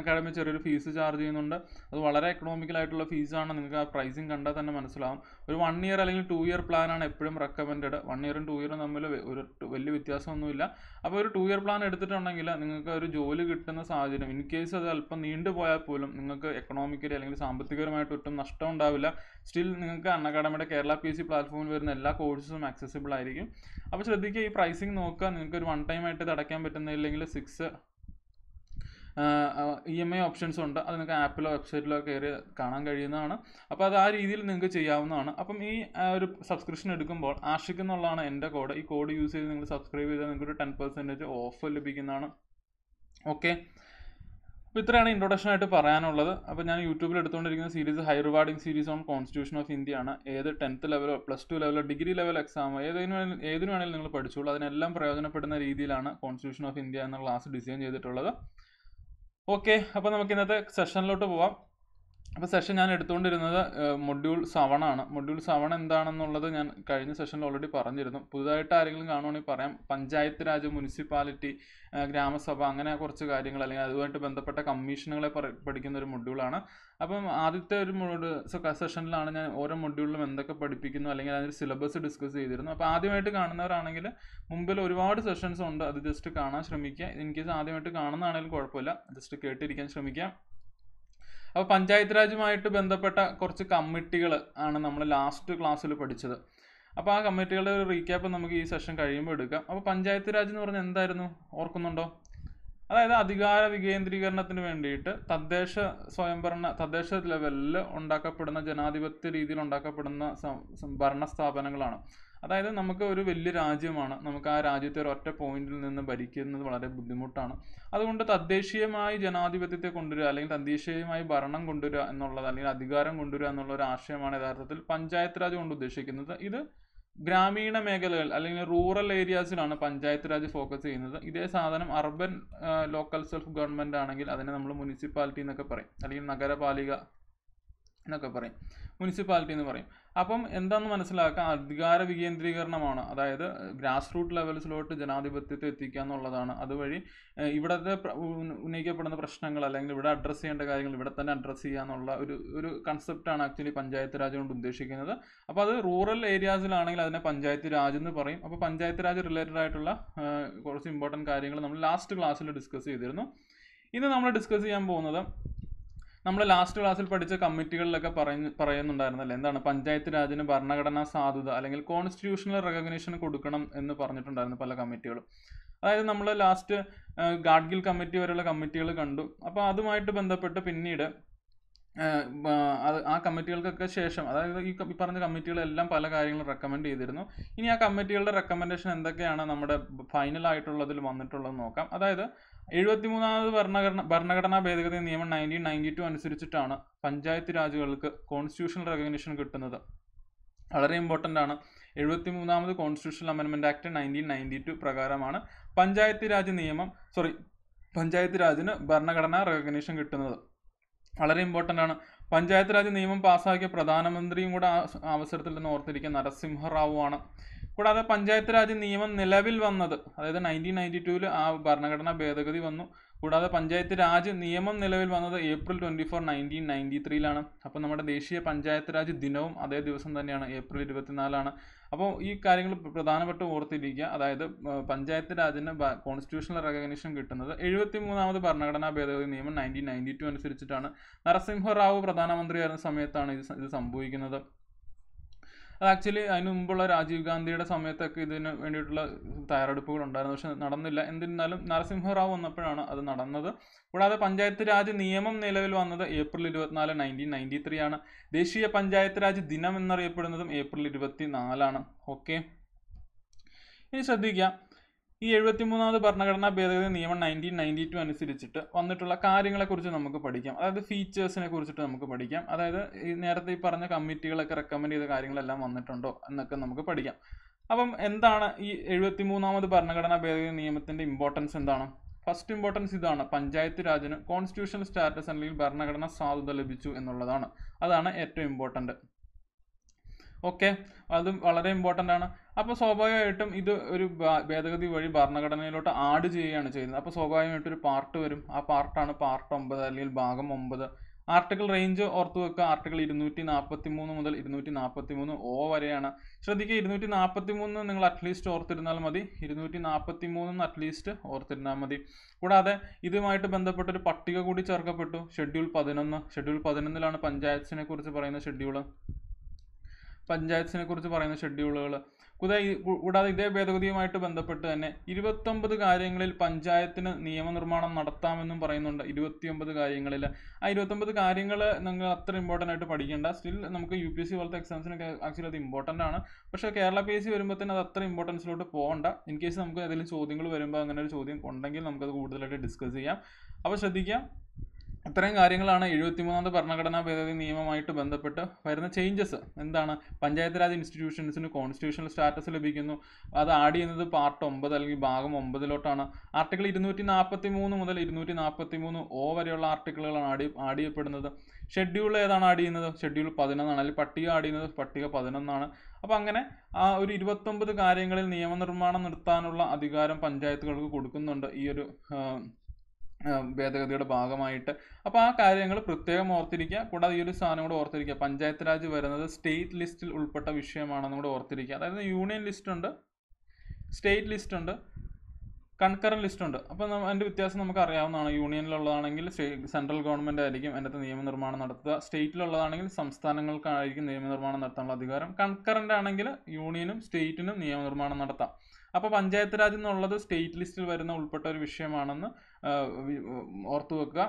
അക്കാഡമി ചെറിയൊരു ഫീസ് ചാർജ് ചെയ്യുന്നുണ്ട് അത് വളരെ എക്കണോമിക്കൽ ആയിട്ടുള്ള ഫീസാണ് നിങ്ങൾക്ക് ആ പ്രൈസിങ് കണ്ടാൽ തന്നെ മനസ്സിലാവും ഒരു വൺ ഇയർ അല്ലെങ്കിൽ ടു ഇയർ പ്ലാനാണ് എപ്പോഴും റെക്കമെൻഡ് വൺ ഇയറും ടു ഇയറും തമ്മിൽ ഒരു വലിയ വ്യത്യാസമൊന്നുമില്ല അപ്പോൾ ഒരു ടു ഇയർ പ്ലാൻ എടുത്തിട്ടുണ്ടെങ്കിൽ നിങ്ങൾക്ക് ഒരു ജോലി കിട്ടുന്ന സാഹചര്യം ഇൻ കേസ് അത് അല്പം നീണ്ടുപോയാൽ പോലും നിങ്ങൾക്ക് എക്കണോമിക്കലി അല്ലെങ്കിൽ സാമ്പത്തികപരമായിട്ട് ഒട്ടും നഷ്ടം ഉണ്ടാവില്ല സ്റ്റിൽ നിങ്ങൾക്ക് അക്കാഡമിയുടെ കേരള പി സി പ്ലാറ്റ്ഫോമിൽ വരുന്ന എല്ലാ കോഴ്സും ആക്സസിബിൾ ആയിരിക്കും അപ്പോൾ ശ്രദ്ധിക്കുക ഈ പ്രൈസിങ് നോക്കുക നിങ്ങൾക്ക് ഒരു വൺ ടൈം ആയിട്ട് ഇത് അടയ്ക്കാൻ പറ്റുന്ന ഇല്ലെങ്കിൽ six E M I options ഉണ്ട് അത് നിങ്ങൾക്ക് ആപ്പിലോ വെബ്സൈറ്റിലോ കയറി കാണാൻ കഴിയുന്നതാണ് അപ്പോൾ അത് ആ രീതിയിൽ നിങ്ങൾക്ക് ചെയ്യാവുന്നതാണ് അപ്പം ഈ ഒരു സബ്സ്ക്രിപ്ഷൻ എടുക്കുമ്പോൾ ആഷിക് എന്നുള്ളതാണ് എൻ്റെ കോഡ് ഈ കോഡ് യൂസ് ചെയ്ത് നിങ്ങൾ സബ്സ്ക്രൈബ് ചെയ്താൽ നിങ്ങൾക്ക് ഒരു ടെൻ പെർസെൻറ്റേജ് ഓഫ് ലഭിക്കുന്നതാണ് ഓക്കെ അപ്പോൾ ഇത്രയാണ് ഇൻട്രൊഡക്ഷൻ ആയിട്ട് പറയാനുള്ളത് അപ്പോൾ ഞാൻ യൂട്യൂബിൽ എടുത്തുകൊണ്ടിരിക്കുന്ന series high rewarding series on constitution of India ആണ് ഏത് ടെൻത്ത് ലെവലോ പ്ലസ് ടു ലെവലോ ഡിഗ്രി ലെവൽ എക്സാമോ ഏതിനു ഏതിനു വേണമെങ്കിലും നിങ്ങൾ പഠിച്ചോളൂ അതിനെല്ലാം പ്രയോജനപ്പെടുന്ന രീതിയിലാണ് കോൺസ്റ്റിറ്റ്യൂഷൻ ഓഫ് ഇന്ത്യ എന്ന ക്ലാസ് ഡിസൈൻ ചെയ്തിട്ടുള്ളത് ഓക്കെ അപ്പോൾ നമുക്ക് ഇന്നത്തെ സെഷനിലോട്ട് പോവാം അപ്പോൾ സെഷൻ ഞാൻ എടുത്തുകൊണ്ടിരുന്നത് മൊഡ്യൂൾ സെവൻ ആണ് മൊഡ്യൂൾ സെവൻ എന്താണെന്നുള്ളത് ഞാൻ കഴിഞ്ഞ സെഷനിൽ ഓൾറെഡി പറഞ്ഞിരുന്നു പുതുതായിട്ട് ആരെങ്കിലും കാണുവാണെങ്കിൽ പറയാം പഞ്ചായത്ത് രാജ് മുനിസിപ്പാലിറ്റി ഗ്രാമസഭ അങ്ങനെ കുറച്ച് കാര്യങ്ങൾ അല്ലെങ്കിൽ അതുമായിട്ട് ബന്ധപ്പെട്ട കമ്മീഷനുകളെ പഠിക്കുന്ന ഒരു മൊഡ്യൂളാണ് അപ്പം ആദ്യത്തെ ഒരു സെഷനിലാണ് ഞാൻ ഓരോ മൊഡ്യൂളിലും എന്തൊക്കെ പഠിപ്പിക്കുന്നു അല്ലെങ്കിൽ അതിൻ്റെ സിലബസ് ഡിസ്കസ് ചെയ്തിരുന്നു അപ്പോൾ ആദ്യമായിട്ട് കാണുന്നവരാണെങ്കിൽ മുമ്പിൽ ഒരുപാട് സെഷൻസ് ഉണ്ട് അത് ജസ്റ്റ് കാണാൻ ശ്രമിക്കുക ഇൻ കേസ് ആദ്യമായിട്ട് കാണുന്നതാണെങ്കിലും കുഴപ്പമില്ല ജസ്റ്റ് കേട്ടിരിക്കാൻ ശ്രമിക്കുക അപ്പോൾ പഞ്ചായത്ത് രാജുമായിട്ട് ബന്ധപ്പെട്ട കുറച്ച് കമ്മിറ്റികൾ ആണ് നമ്മൾ ലാസ്റ്റ് ക്ലാസ്സിൽ പഠിച്ചത് അപ്പോൾ ആ കമ്മിറ്റികളുടെ ഒരു റീക്യാപ്പ് നമുക്ക് ഈ സെഷൻ കഴിയുമ്പോൾ എടുക്കാം അപ്പോൾ പഞ്ചായത്ത് രാജ് എന്ന് പറഞ്ഞാൽ എന്തായിരുന്നു ഓർക്കുന്നുണ്ടോ അതായത് അധികാര വികേന്ദ്രീകരണത്തിന് വേണ്ടിയിട്ട് തദ്ദേശ സ്വയംഭരണ തദ്ദേശ ലെവലിൽ ഉണ്ടാക്കപ്പെടുന്ന ജനാധിപത്യ രീതിയിൽ ഉണ്ടാക്കപ്പെടുന്ന ഭരണ സ്ഥാപനങ്ങളാണ് അതായത് നമുക്ക് ഒരു വലിയ രാജ്യമാണ് നമുക്ക് ആ രാജ്യത്തെ ഒരൊറ്റ പോയിന്റിൽ നിന്ന് ഭരിക്കുന്നത് വളരെ ബുദ്ധിമുട്ടാണ് അതുകൊണ്ട് തദ്ദേശീയമായി ജനാധിപത്യത്തെ കൊണ്ടുവരിക അല്ലെങ്കിൽ തദ്ദേശീയമായി ഭരണം കൊണ്ടുവരിക എന്നുള്ളത് അല്ലെങ്കിൽ അധികാരം കൊണ്ടുവരിക എന്നുള്ള ഒരു ആശയമാണ് യഥാർത്ഥത്തിൽ പഞ്ചായത്ത് രാജ് കൊണ്ട് ഉദ്ദേശിക്കുന്നത് ഇത് ഗ്രാമീണ മേഖലകൾ അല്ലെങ്കിൽ റൂറൽ ഏരിയാസിലാണ് പഞ്ചായത്ത് രാജ് ഫോക്കസ് ചെയ്യുന്നത് ഇതേ സാധനം അർബൻ ലോക്കൽ സെൽഫ് ഗവൺമെന്റ് ആണെങ്കിൽ അതിനെ നമ്മൾ മുനിസിപ്പാലിറ്റി എന്നൊക്കെ പറയും അല്ലെങ്കിൽ നഗരപാലിക എന്നൊക്കെ പറയും മുനിസിപ്പാലിറ്റി എന്ന് പറയും അപ്പം എന്താന്ന് മനസ്സിലാക്കാം അധികാര വികേന്ദ്രീകരണമാണ് അതായത് ഗ്രാസ് റൂട്ട് ലെവൽസിലോട്ട് ജനാധിപത്യത്തെ എത്തിക്കുക എന്നുള്ളതാണ് അതുവഴി ഇവിടത്തെ ഉന്നയിക്കപ്പെടുന്ന പ്രശ്നങ്ങൾ അല്ലെങ്കിൽ ഇവിടെ അഡ്രസ്സ് ചെയ്യേണ്ട കാര്യങ്ങൾ ഇവിടെ തന്നെ അഡ്രസ്സ് ചെയ്യുക എന്നുള്ള ഒരു ഒരു കൺസെപ്റ്റാണ് ആക്ച്വലി പഞ്ചായത്ത് രാജ് കൊണ്ട് ഉദ്ദേശിക്കുന്നത് അപ്പോൾ അത് റൂറൽ ഏരിയാസിലാണെങ്കിൽ അതിനെ പഞ്ചായത്ത് രാജ് എന്ന് പറയും അപ്പോൾ പഞ്ചായത്ത് രാജ് റിലേറ്റഡ് ആയിട്ടുള്ള കുറച്ച് ഇമ്പോർട്ടൻറ്റ് കാര്യങ്ങൾ നമ്മൾ ലാസ്റ്റ് ക്ലാസ്സിൽ ഡിസ്കസ് ചെയ്തിരുന്നു ഇന്ന് നമ്മൾ ഡിസ്കസ് ചെയ്യാൻ പോകുന്നത് നമ്മൾ ലാസ്റ്റ് ക്ലാസ്സിൽ പഠിച്ച കമ്മിറ്റികളിലൊക്കെ പറഞ്ഞു പറയുന്നുണ്ടായിരുന്നല്ലേ എന്താണ് പഞ്ചായത്ത് രാജിന് ഭരണഘടനാ സാധുത അല്ലെങ്കിൽ കോൺസ്റ്റിറ്റ്യൂഷണൽ റെക്കഗ്നേഷൻ കൊടുക്കണം എന്ന് പറഞ്ഞിട്ടുണ്ടായിരുന്നു പല കമ്മിറ്റികളും അതായത് നമ്മൾ ലാസ്റ്റ് ഗാഡ്ഗിൽ കമ്മിറ്റി വരെയുള്ള കമ്മിറ്റികൾ കണ്ടു അപ്പോൾ അതുമായിട്ട് ബന്ധപ്പെട്ട് പിന്നീട് അത് ആ കമ്മിറ്റികൾക്കൊക്കെ ശേഷം അതായത് ഈ പറഞ്ഞ കമ്മിറ്റികളെല്ലാം പല കാര്യങ്ങളും റെക്കമെൻഡ് ചെയ്തിരുന്നു ഇനി ആ കമ്മിറ്റികളുടെ റെക്കമെൻഡേഷൻ എന്തൊക്കെയാണ് നമ്മുടെ ഫൈനൽ ആയിട്ടുള്ളതിൽ വന്നിട്ടുള്ളത് നോക്കാം അതായത് എഴുപത്തിമൂന്നാമത് ഭരണഘടന ഭരണഘടനാ ഭേദഗതി നിയമം നയൻറ്റീൻ നയൻറ്റി ടു അനുസരിച്ചിട്ടാണ് പഞ്ചായത്ത് രാജുകൾക്ക് കോൺസ്റ്റിറ്റ്യൂഷണൽ റെക്കഗ്നിഷൻ കിട്ടുന്നത് വളരെ ഇമ്പോർട്ടൻ്റ് ആണ് എഴുപത്തി മൂന്നാമത് constitutional amendment act nineteen ninety two പ്രകാരമാണ് പഞ്ചായത്ത് രാജ് നിയമം സോറി പഞ്ചായത്ത് രാജിന് ഭരണഘടനാ റെക്കഗ്നിഷൻ കിട്ടുന്നത് വളരെ ഇമ്പോർട്ടൻ്റ് ആണ് പഞ്ചായത്ത് രാജ് നിയമം പാസ്സാക്കിയ പ്രധാനമന്ത്രിയും കൂടെ ആ അവസരത്തിൽ തന്നെ ഓർത്തിരിക്കുക നരസിംഹറാവു ആണ് കൂടാതെ പഞ്ചായത്ത് രാജ് നിയമം നിലവിൽ വന്നത് അതായത് നയൻറ്റീൻ നയൻറ്റി ടൂവിൽ ആ ഭരണഘടനാ ഭേദഗതി വന്നു കൂടാതെ പഞ്ചായത്ത് രാജ് നിയമം നിലവിൽ വന്നത് April twenty four nineteen ninety ത്രീയിലാണ് അപ്പോൾ നമ്മുടെ ദേശീയ പഞ്ചായത്ത് രാജ് ദിനവും അതേ ദിവസം തന്നെയാണ് ഏപ്രിൽ ഇരുപത്തിനാലാണ് അപ്പോൾ ഈ കാര്യങ്ങൾ പ്രധാനപ്പെട്ട് ഓർത്തിരിക്കുക അതായത് പഞ്ചായത്ത് രാജിന് കോൺസ്റ്റിറ്റ്യൂഷണൽ റെക്കഗ്നീഷൻ കിട്ടുന്നത് എഴുപത്തി മൂന്നാമത് ഭരണഘടനാ ഭേദഗതി നിയമം നയൻറ്റീൻ നയൻറ്റി ടു അനുസരിച്ചിട്ടാണ് നരസിംഹറാവു പ്രധാനമന്ത്രിയായിരുന്ന സമയത്താണ് ഇത് ഇത് സംഭവിക്കുന്നത് അത് ആക്ച്വലി അതിന് മുമ്പുള്ള രാജീവ് ഗാന്ധിയുടെ സമയത്തൊക്കെ ഇതിന് വേണ്ടിയിട്ടുള്ള തയ്യാറെടുപ്പുകൾ ഉണ്ടായിരുന്നു പക്ഷെ നടന്നില്ല എന്തിരുന്നാലും നരസിംഹറാവു വന്നപ്പോഴാണ് അത് നടന്നത് കൂടാതെ പഞ്ചായത്ത് രാജ് നിയമം നിലവിൽ വന്നത് ഏപ്രിൽ ഇരുപത്തിനാല് നയൻറ്റീൻ നയൻറ്റി ത്രീ ആണ് ദേശീയ പഞ്ചായത്ത് രാജ് ദിനം എന്നറിയപ്പെടുന്നതും ഏപ്രിൽ ഇരുപത്തി നാലാണ് ഓക്കെ ഇനി ശ്രദ്ധിക്കുക ഈ മൂന്നാമത് ഭരണഘടനാ ഭേദഗതി നിയമം നയൻറ്റീൻ നയൻറ്റി ടു അനുസരിച്ചിട്ട് വന്നിട്ടുള്ള കാര്യങ്ങളെക്കുറിച്ച് നമുക്ക് പഠിക്കാം അതായത് ഫീച്ചേഴ്സിനെ കുറിച്ചിട്ട് നമുക്ക് പഠിക്കാം അതായത് ഈ നേരത്തെ ഈ പറഞ്ഞ കമ്മിറ്റികളൊക്കെ റെക്കമെൻഡ് ചെയ്ത കാര്യങ്ങളെല്ലാം വന്നിട്ടുണ്ടോ എന്നൊക്കെ നമുക്ക് പഠിക്കാം അപ്പം എന്താണ് ഈ മൂന്നാമത് ഭരണഘടനാ ഭേദഗതി നിയമത്തിൻ്റെ ഇമ്പോർട്ടൻസ് എന്താണ് ഫസ്റ്റ് ഇമ്പോർട്ടൻസ് ഇതാണ് പഞ്ചായത്ത് രാജിന് കോൺസ്റ്റിറ്റ്യൂഷണൽ സ്റ്റാറ്റസ് അല്ലെങ്കിൽ ഭരണഘടനാ സാധുത ലഭിച്ചു എന്നുള്ളതാണ് അതാണ് ഏറ്റവും ഇമ്പോർട്ടൻറ്റ് ഓക്കെ അതും വളരെ ഇമ്പോർട്ടൻ്റ് ആണ് അപ്പോൾ സ്വാഭാവികമായിട്ടും ഇത് ഒരു ഭേദഗതി വഴി ഭരണഘടനയിലോട്ട് ആഡ് ചെയ്യുകയാണ് ചെയ്യുന്നത് അപ്പോൾ സ്വാഭാവികമായിട്ട് ഒരു പാർട്ട് വരും ആ പാർട്ടാണ് പാർട്ട് ഒമ്പത് അല്ലെങ്കിൽ ഭാഗം ഒമ്പത് ആർട്ടിക്കിൾ റേഞ്ച് ഓർത്തു വെക്കുക ആർട്ടിക്കിൾ ഇരുന്നൂറ്റി നാൽപ്പത്തി മൂന്ന് മുതൽ ഇരുന്നൂറ്റി നാൽപ്പത്തി മൂന്ന് ഓ വരെയാണ് ശ്രദ്ധിക്കുക ഇരുന്നൂറ്റി നാൽപ്പത്തി മൂന്ന് നിങ്ങൾ അറ്റ്ലീസ്റ്റ് ഓർത്തിരുന്നാൽ മതി ഇരുന്നൂറ്റി നാൽപ്പത്തി മൂന്ന് അറ്റ്ലീസ്റ്റ് ഓർത്തിരുന്നാൽ മതി കൂടാതെ ഇതുമായിട്ട് ബന്ധപ്പെട്ട ഒരു പട്ടിക കൂടി ചേർക്കപ്പെട്ടു ഷെഡ്യൂൾ പതിനൊന്ന് ഷെഡ്യൂൾ പതിനൊന്നിലാണ് പഞ്ചായത്തിനെ കുറിച്ച് പറയുന്ന ഷെഡ്യൂൾ പഞ്ചായത്തിനെ കുറിച്ച് പറയുന്ന ഷെഡ്യൂളുകൾ കൂടാതെ ഇതേ ഭേദഗതിയുമായിട്ട് ബന്ധപ്പെട്ട് തന്നെ ഇരുപത്തൊമ്പത് കാര്യങ്ങളിൽ പഞ്ചായത്തിന് നിയമനിർമ്മാണം നടത്താമെന്നും പറയുന്നുണ്ട് ഇരുപത്തിയൊമ്പത് കാര്യങ്ങളിൽ ആ ഇരുപത്തൊമ്പത് കാര്യങ്ങൾ നിങ്ങൾ അത്ര ഇമ്പോർട്ടൻ്റ് ആയിട്ട് പഠിക്കേണ്ട സ്റ്റിൽ നമുക്ക് യു പി എസ് സി പോലത്തെ എക്സാംസിനൊക്കെ ആക്ച്വലി അത് ഇമ്പോർട്ടൻ്റ് ആണ് പക്ഷേ കേരള പി എസ് സി വരുമ്പോൾ തന്നെ അത് അത്ര ഇമ്പോർട്ടൻസിലോട്ട് പോകണ്ട ഇൻ കേസ് നമുക്ക് ഏതെങ്കിലും ചോദ്യങ്ങൾ വരുമ്പോൾ അങ്ങനെ ഒരു ചോദ്യം ഉണ്ടെങ്കിൽ നമുക്കത് കൂടുതലായിട്ട് ഡിസ്കസ് ചെയ്യാം അപ്പോൾ ശ്രദ്ധിക്കാം ഇത്രയും കാര്യങ്ങളാണ് എഴുപത്തിമൂന്നാമത് ഭരണഘടനാ ഭേദഗതി നിയമമായിട്ട് ബന്ധപ്പെട്ട് വരുന്ന ചേഞ്ചസ് എന്താണ് പഞ്ചായത്ത് രാജ് ഇൻസ്റ്റിറ്റ്യൂഷൻസിന് കോൺസ്റ്റിറ്റ്യൂഷണൽ സ്റ്റാറ്റസ് ലഭിക്കുന്നു അത് ആഡ് ചെയ്യുന്നത് പാർട്ട് ഒമ്പത് അല്ലെങ്കിൽ ഭാഗം ഒമ്പതിലോട്ടാണ് ആർട്ടിക്കിൾ ഇരുന്നൂറ്റി നാൽപ്പത്തി മൂന്ന് മുതൽ ഇരുന്നൂറ്റി നാൽപ്പത്തി മൂന്ന് ഒ വരെയുള്ള ആർട്ടിക്കിളുകളാണ് ആഡ് ആഡ് ചെയ്യപ്പെടുന്നത് ഷെഡ്യൂൾ ഏതാണ് ആഡ് ചെയ്യുന്നത് ഷെഡ്യൂൾ പതിനൊന്നാണ് അല്ലെങ്കിൽ പട്ടിക ആഡ് ചെയ്യുന്നത് പട്ടിക പതിനൊന്നാണ് അപ്പോൾ അങ്ങനെ ആ ഒരു ഇരുപത്തൊമ്പത് കാര്യങ്ങളിൽ നിയമനിർമ്മാണം നിർത്താനുള്ള അധികാരം പഞ്ചായത്തുകൾക്ക് കൊടുക്കുന്നുണ്ട് ഈ ഒരു ഭേദഗതിയുടെ ഭാഗമായിട്ട് അപ്പോൾ ആ കാര്യങ്ങൾ പ്രത്യേകം ഓർത്തിരിക്കുക കൂടാതെ ഈ ഒരു സാധനം കൂടെ ഓർത്തിരിക്കുക പഞ്ചായത്ത് രാജ് വരുന്നത് സ്റ്റേറ്റ് ലിസ്റ്റിൽ ഉൾപ്പെട്ട വിഷയമാണെന്ന് കൂടെ ഓർത്തിരിക്കുക അതായത് യൂണിയൻ ലിസ്റ്റ് ഉണ്ട് സ്റ്റേറ്റ് ലിസ്റ്റ് ഉണ്ട് കൺകറൻ ലിസ്റ്റ് ഉണ്ട് അപ്പോൾ അതിന്റെ വ്യത്യാസം നമുക്ക് അറിയാവുന്നതാണ് യൂണിയനിലുള്ളതാണെങ്കിൽ സെൻട്രൽ ഗവൺമെന്റ് ആയിരിക്കും അതിനകത്ത് നിയമനിർമ്മാണം നടത്തുക സ്റ്റേറ്റിലുള്ളതാണെങ്കിൽ സംസ്ഥാനങ്ങൾക്കായിരിക്കും നിയമനിർമ്മാണം നടത്താനുള്ള അധികാരം കൺകറന്റ് ആണെങ്കിൽ യൂണിയനും സ്റ്റേറ്റിനും നിയമനിർമ്മാണം നടത്താം അപ്പോൾ പഞ്ചായത്ത് രാജ് എന്നുള്ളത് സ്റ്റേറ്റ് ലിസ്റ്റിൽ വരുന്ന ഉൾപ്പെട്ട ഒരു വിഷയമാണെന്ന് ഓർത്തു വെക്കുക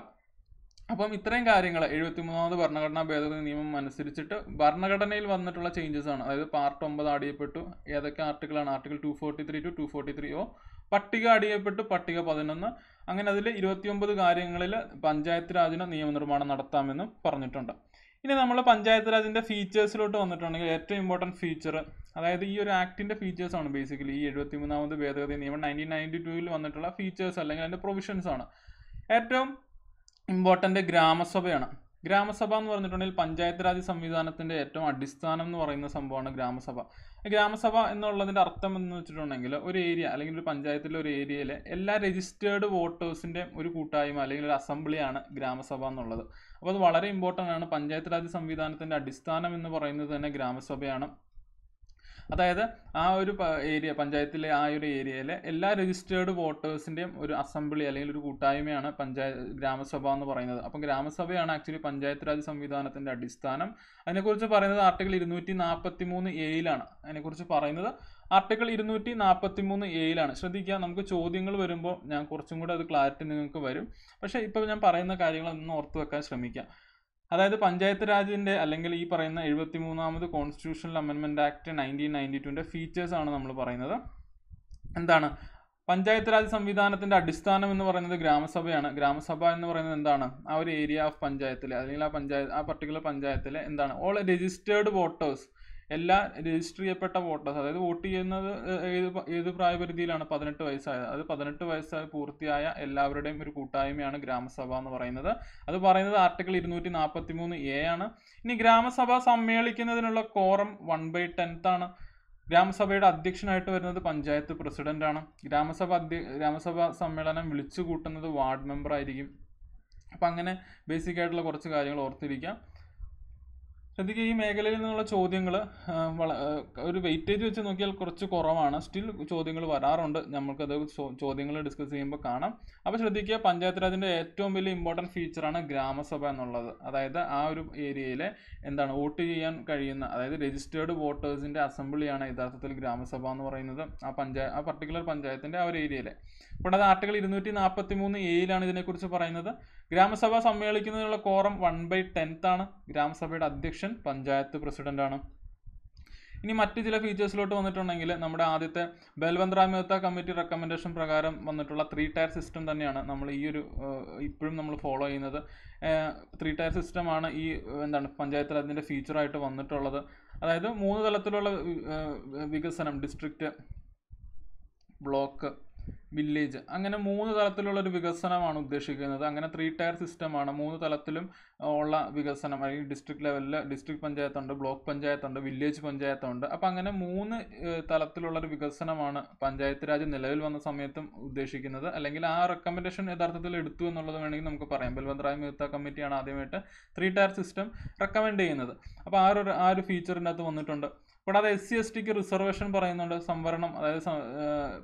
അപ്പം ഇത്രയും കാര്യങ്ങൾ മൂന്നാമത് ഭരണഘടനാ ഭേദഗതി നിയമം അനുസരിച്ചിട്ട് ഭരണഘടനയിൽ വന്നിട്ടുള്ള ചേഞ്ചസ് ആണ് അതായത് പാർട്ട് ഒമ്പത് അടിയപ്പെട്ടു ഏതൊക്കെ ആർട്ടിക്കിളാണ് article two forty three two two forty three O പട്ടിക അടിയപ്പെട്ടു പട്ടിക പതിനൊന്ന് അങ്ങനെ അതിൽ ഒമ്പത് കാര്യങ്ങളിൽ പഞ്ചായത്ത് രാജിന് നിയമനിർമ്മാണം നടത്താമെന്നും പറഞ്ഞിട്ടുണ്ട് ഇനി നമ്മൾ പഞ്ചായത്ത് രാജിൻ്റെ ഫീച്ചേഴ്സിലോട്ട് വന്നിട്ടുണ്ടെങ്കിൽ ഏറ്റവും ഇമ്പോർട്ടൻറ്റ് ഫീച്ചർ അതായത് ഈ ഒരു ആക്ടിൻ്റെ ഫീച്ചേഴ്സാണ് ബേസിക്കലി ഈ എഴുപത്തി മൂന്നാമത് ഭേദഗതി നിയമം നയൻറ്റീൻ നയൻറ്റി ടൂവിൽ വന്നിട്ടുള്ള ഫീച്ചേഴ്സ് അല്ലെങ്കിൽ അതിൻ്റെ പ്രൊവിഷൻസ് ആണ് ഏറ്റവും ഇമ്പോർട്ടൻ്റ് ഗ്രാമസഭയാണ് ഗ്രാമസഭ എന്ന് പറഞ്ഞിട്ടുണ്ടെങ്കിൽ പഞ്ചായത്ത് രാജ് സംവിധാനത്തിൻ്റെ ഏറ്റവും അടിസ്ഥാനം എന്ന് പറയുന്ന സംഭവമാണ് ഗ്രാമസഭ ഗ്രാമസഭ എന്നുള്ളതിൻ്റെ അർത്ഥം എന്ന് വെച്ചിട്ടുണ്ടെങ്കിൽ ഒരു ഏരിയ അല്ലെങ്കിൽ ഒരു പഞ്ചായത്തിലെ ഒരു ഏരിയയിലെ എല്ലാ രജിസ്റ്റേർഡ് വോട്ടേഴ്സിൻ്റെ ഒരു കൂട്ടായ്മ അല്ലെങ്കിൽ ഒരു അസംബ്ലിയാണ് ഗ്രാമസഭ എന്നുള്ളത് അപ്പോൾ അത് വളരെ ഇമ്പോർട്ടൻ്റ് ആണ് പഞ്ചായത്ത് രാജ് സംവിധാനത്തിൻ്റെ അടിസ്ഥാനം എന്ന് പറയുന്നത് തന്നെ ഗ്രാമസഭയാണ് അതായത് ആ ഒരു ഏരിയ പഞ്ചായത്തിലെ ആ ഒരു ഏരിയയിലെ എല്ലാ രജിസ്റ്റേർഡ് വോട്ടേഴ്സിൻ്റെയും ഒരു അസംബ്ലി അല്ലെങ്കിൽ ഒരു കൂട്ടായ്മയാണ് പഞ്ചായത്ത് ഗ്രാമസഭ എന്ന് പറയുന്നത് അപ്പം ഗ്രാമസഭയാണ് ആക്ച്വലി പഞ്ചായത്ത് രാജ് സംവിധാനത്തിൻ്റെ അടിസ്ഥാനം അതിനെക്കുറിച്ച് പറയുന്നത് ആർട്ടിക്കിൾ ഇരുന്നൂറ്റി നാൽപ്പത്തി മൂന്ന് എയിലാണ് അതിനെക്കുറിച്ച് പറയുന്നത് ആർട്ടിക്കിൾ ഇരുന്നൂറ്റി നാൽപ്പത്തി മൂന്ന് എയിലാണ് ശ്രദ്ധിക്കുക നമുക്ക് ചോദ്യങ്ങൾ വരുമ്പോൾ ഞാൻ കുറച്ചും കൂടെ അത് ക്ലാരിറ്റി നിങ്ങൾക്ക് വരും പക്ഷേ ഇപ്പോൾ ഞാൻ പറയുന്ന കാര്യങ്ങളൊന്നും ഓർത്തു വെക്കാൻ ശ്രമിക്കാം അതായത് പഞ്ചായത്ത് രാജിൻ്റെ അല്ലെങ്കിൽ ഈ പറയുന്ന എഴുപത്തി മൂന്നാമത് constitutional amendment act nineteen ninety ടുവിൻ്റെ ഫീച്ചേഴ്സാണ് നമ്മൾ പറയുന്നത് എന്താണ് പഞ്ചായത്ത് രാജ് സംവിധാനത്തിൻ്റെ അടിസ്ഥാനം എന്ന് പറയുന്നത് ഗ്രാമസഭയാണ് ഗ്രാമസഭ എന്ന് പറയുന്നത് എന്താണ് ആ ഒരു ഏരിയ ഓഫ് പഞ്ചായത്തിലെ അല്ലെങ്കിൽ ആ പഞ്ചായത്ത് ആ പർട്ടിക്കുലർ പഞ്ചായത്തിലെ എന്താണ് ഓൾ രജിസ്റ്റേർഡ് വോട്ടേഴ്സ് എല്ലാ രജിസ്റ്റർ ചെയ്യപ്പെട്ട വോട്ടേഴ്സ് അതായത് വോട്ട് ചെയ്യുന്നത് ഏത് ഏത് പ്രായപരിധിയിലാണ് പതിനെട്ട് വയസ്സായത് അത് പതിനെട്ട് വയസ്സായി പൂർത്തിയായ എല്ലാവരുടെയും ഒരു കൂട്ടായ്മയാണ് ഗ്രാമസഭ എന്ന് പറയുന്നത് അത് പറയുന്നത് ആർട്ടിക്കിൾ ഇരുന്നൂറ്റി നാൽപ്പത്തി മൂന്ന് എ ആണ് ഇനി ഗ്രാമസഭ സമ്മേളിക്കുന്നതിനുള്ള കോറം വൺ ബൈ ടെൻത്ത് ആണ് ഗ്രാമസഭയുടെ അധ്യക്ഷനായിട്ട് വരുന്നത് പഞ്ചായത്ത് പ്രസിഡന്റ് ആണ് ഗ്രാമസഭ അധ്യ ഗ്രാമസഭ സമ്മേളനം വിളിച്ചു കൂട്ടുന്നത് വാർഡ് മെമ്പർ ആയിരിക്കും അപ്പം അങ്ങനെ ബേസിക് ആയിട്ടുള്ള കുറച്ച് കാര്യങ്ങൾ ഓർത്തിരിക്കാം ശ്രദ്ധിക്കുക ഈ മേഖലയിൽ നിന്നുള്ള ചോദ്യങ്ങൾ ഒരു വെയിറ്റേജ് വെച്ച് നോക്കിയാൽ കുറച്ച് കുറവാണ് സ്റ്റിൽ ചോദ്യങ്ങൾ വരാറുണ്ട് നമ്മൾക്കത് ചോദ്യങ്ങൾ ഡിസ്കസ് ചെയ്യുമ്പോൾ കാണാം അപ്പോൾ ശ്രദ്ധിക്കുക പഞ്ചായത്ത് രാജിൻ്റെ ഏറ്റവും വലിയ ഇമ്പോർട്ടൻറ്റ് ഫീച്ചറാണ് ഗ്രാമസഭ എന്നുള്ളത് അതായത് ആ ഒരു ഏരിയയിലെ എന്താണ് വോട്ട് ചെയ്യാൻ കഴിയുന്ന അതായത് രജിസ്റ്റേർഡ് വോട്ടേഴ്സിൻ്റെ അസംബ്ലിയാണ് യഥാർത്ഥത്തിൽ ഗ്രാമസഭ എന്ന് പറയുന്നത് ആ പഞ്ചായത്ത് ആ പർട്ടിക്കുലർ പഞ്ചായത്തിൻ്റെ ആ ഒരു ഏരിയയിലെ കൂടാതെ ആർട്ടിക്കിൾ ഇരുന്നൂറ്റി നാൽപ്പത്തി മൂന്ന് എയിലാണ് ഇതിനെക്കുറിച്ച് പറയുന്നത് ഗ്രാമസഭ സമ്മേളിക്കുന്നതിനുള്ള കോറം വൺ ബൈ ടെൻത്ത് ആണ് ഗ്രാമസഭയുടെ അധ്യക്ഷൻ പഞ്ചായത്ത് പ്രസിഡന്റാണ് ഇനി മറ്റ് ചില ഫീച്ചേഴ്സിലോട്ട് വന്നിട്ടുണ്ടെങ്കിൽ നമ്മുടെ ആദ്യത്തെ ബൽവന്ത് കമ്മിറ്റി റെക്കമെൻഡേഷൻ പ്രകാരം വന്നിട്ടുള്ള ത്രീ ടയർ സിസ്റ്റം തന്നെയാണ് നമ്മൾ ഈ ഒരു ഇപ്പോഴും നമ്മൾ ഫോളോ ചെയ്യുന്നത് ത്രീ ടയർ സിസ്റ്റമാണ് ഈ എന്താണ് പഞ്ചായത്ത് രാജിൻ്റെ ഫീച്ചറായിട്ട് വന്നിട്ടുള്ളത് അതായത് മൂന്ന് തലത്തിലുള്ള വികസനം ഡിസ്ട്രിക്റ്റ് ബ്ലോക്ക് വില്ലേജ് അങ്ങനെ മൂന്ന് തലത്തിലുള്ള ഒരു വികസനമാണ് ഉദ്ദേശിക്കുന്നത് അങ്ങനെ ത്രീ ടയർ സിസ്റ്റമാണ് മൂന്ന് തലത്തിലും ഉള്ള വികസനം അല്ലെങ്കിൽ ഡിസ്ട്രിക്ട് ലെവലിൽ ഡിസ്ട്രിക്ട് പഞ്ചായത്തുണ്ട് ബ്ലോക്ക് പഞ്ചായത്തുണ്ട് വില്ലേജ് പഞ്ചായത്തുണ്ട് അപ്പോൾ അങ്ങനെ മൂന്ന് തലത്തിലുള്ള ഒരു വികസനമാണ് പഞ്ചായത്ത് രാജ് നിലവിൽ വന്ന സമയത്തും ഉദ്ദേശിക്കുന്നത് അല്ലെങ്കിൽ ആ റെക്കമെൻഡേഷൻ യഥാർത്ഥത്തിൽ എടുത്തു എന്നുള്ളത് വേണമെങ്കിൽ നമുക്ക് പറയാം ബൽവന്ത് മേത്ത കമ്മിറ്റിയാണ് ആദ്യമായിട്ട് ത്രീ ടയർ സിസ്റ്റം റെക്കമെൻഡ് ചെയ്യുന്നത് അപ്പോൾ ആ ഒരു ആ ഒരു ഫീച്ചറിനകത്ത് വന്നിട്ടുണ്ട് കൂടാതെ എസ് സി എസ് ടിക്ക് റിസർവേഷൻ പറയുന്നുണ്ട് സംവരണം അതായത്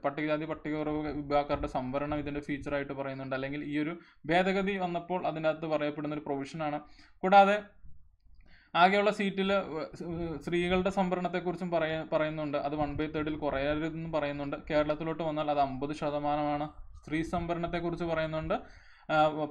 പട്ടികജാതി പട്ടികവർഗ വിഭാഗക്കാരുടെ സംവരണം ഇതിൻ്റെ ഫീച്ചറായിട്ട് പറയുന്നുണ്ട് അല്ലെങ്കിൽ ഈ ഒരു ഭേദഗതി വന്നപ്പോൾ അകത്ത് പറയപ്പെടുന്ന ഒരു പ്രൊവിഷനാണ് കൂടാതെ ആകെയുള്ള സീറ്റിൽ സ്ത്രീകളുടെ സംവരണത്തെക്കുറിച്ചും പറയ പറയുന്നുണ്ട് അത് വൺ ബൈ തേർഡിൽ കുറയരുതെന്ന് പറയുന്നുണ്ട് കേരളത്തിലോട്ട് വന്നാൽ അത് അമ്പത് ശതമാനമാണ് സ്ത്രീ സംവരണത്തെക്കുറിച്ച് പറയുന്നുണ്ട്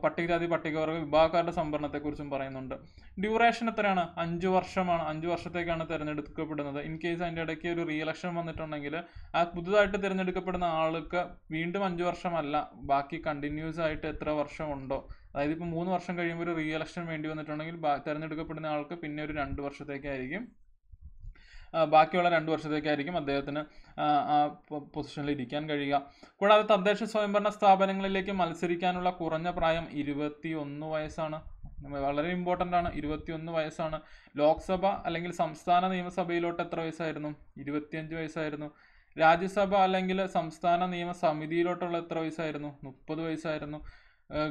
പട്ടികജാതി പട്ടികവർഗ വിഭാഗക്കാരുടെ സംവരണത്തെക്കുറിച്ചും പറയുന്നുണ്ട് ഡ്യൂറേഷൻ എത്രയാണ് അഞ്ച് വർഷമാണ് അഞ്ച് വർഷത്തേക്കാണ് തിരഞ്ഞെടുക്കപ്പെടുന്നത് ഇൻ കേസ് അതിൻ്റെ ഇടയ്ക്ക് ഒരു റീഇലക്ഷൻ വന്നിട്ടുണ്ടെങ്കിൽ ആ പുതുതായിട്ട് തിരഞ്ഞെടുക്കപ്പെടുന്ന ആൾക്ക് വീണ്ടും അഞ്ച് വർഷമല്ല ബാക്കി കണ്ടിന്യൂസ് ആയിട്ട് എത്ര വർഷമുണ്ടോ അതായത് ഇപ്പോൾ മൂന്ന് വർഷം കഴിയുമ്പോൾ ഒരു റീഇലക്ഷൻ വേണ്ടി വന്നിട്ടുണ്ടെങ്കിൽ തിരഞ്ഞെടുക്കപ്പെടുന്ന ആൾക്ക് പിന്നെ ഒരു രണ്ട് വർഷത്തേക്കായിരിക്കും ബാക്കിയുള്ള രണ്ട് വർഷത്തേക്കായിരിക്കും അദ്ദേഹത്തിന് പൊസിഷനിൽ ഇരിക്കാൻ കഴിയുക കൂടാതെ തദ്ദേശ സ്വയംഭരണ സ്ഥാപനങ്ങളിലേക്ക് മത്സരിക്കാനുള്ള കുറഞ്ഞ പ്രായം ഇരുപത്തി ഒന്ന് വയസ്സാണ് വളരെ ഇമ്പോർട്ടൻ്റ് ആണ് ഒന്ന് വയസ്സാണ് ലോക്സഭ അല്ലെങ്കിൽ സംസ്ഥാന നിയമസഭയിലോട്ട് എത്ര വയസ്സായിരുന്നു ഇരുപത്തിയഞ്ച് വയസ്സായിരുന്നു രാജ്യസഭ അല്ലെങ്കിൽ സംസ്ഥാന നിയമ എത്ര വയസ്സായിരുന്നു മുപ്പത് വയസ്സായിരുന്നു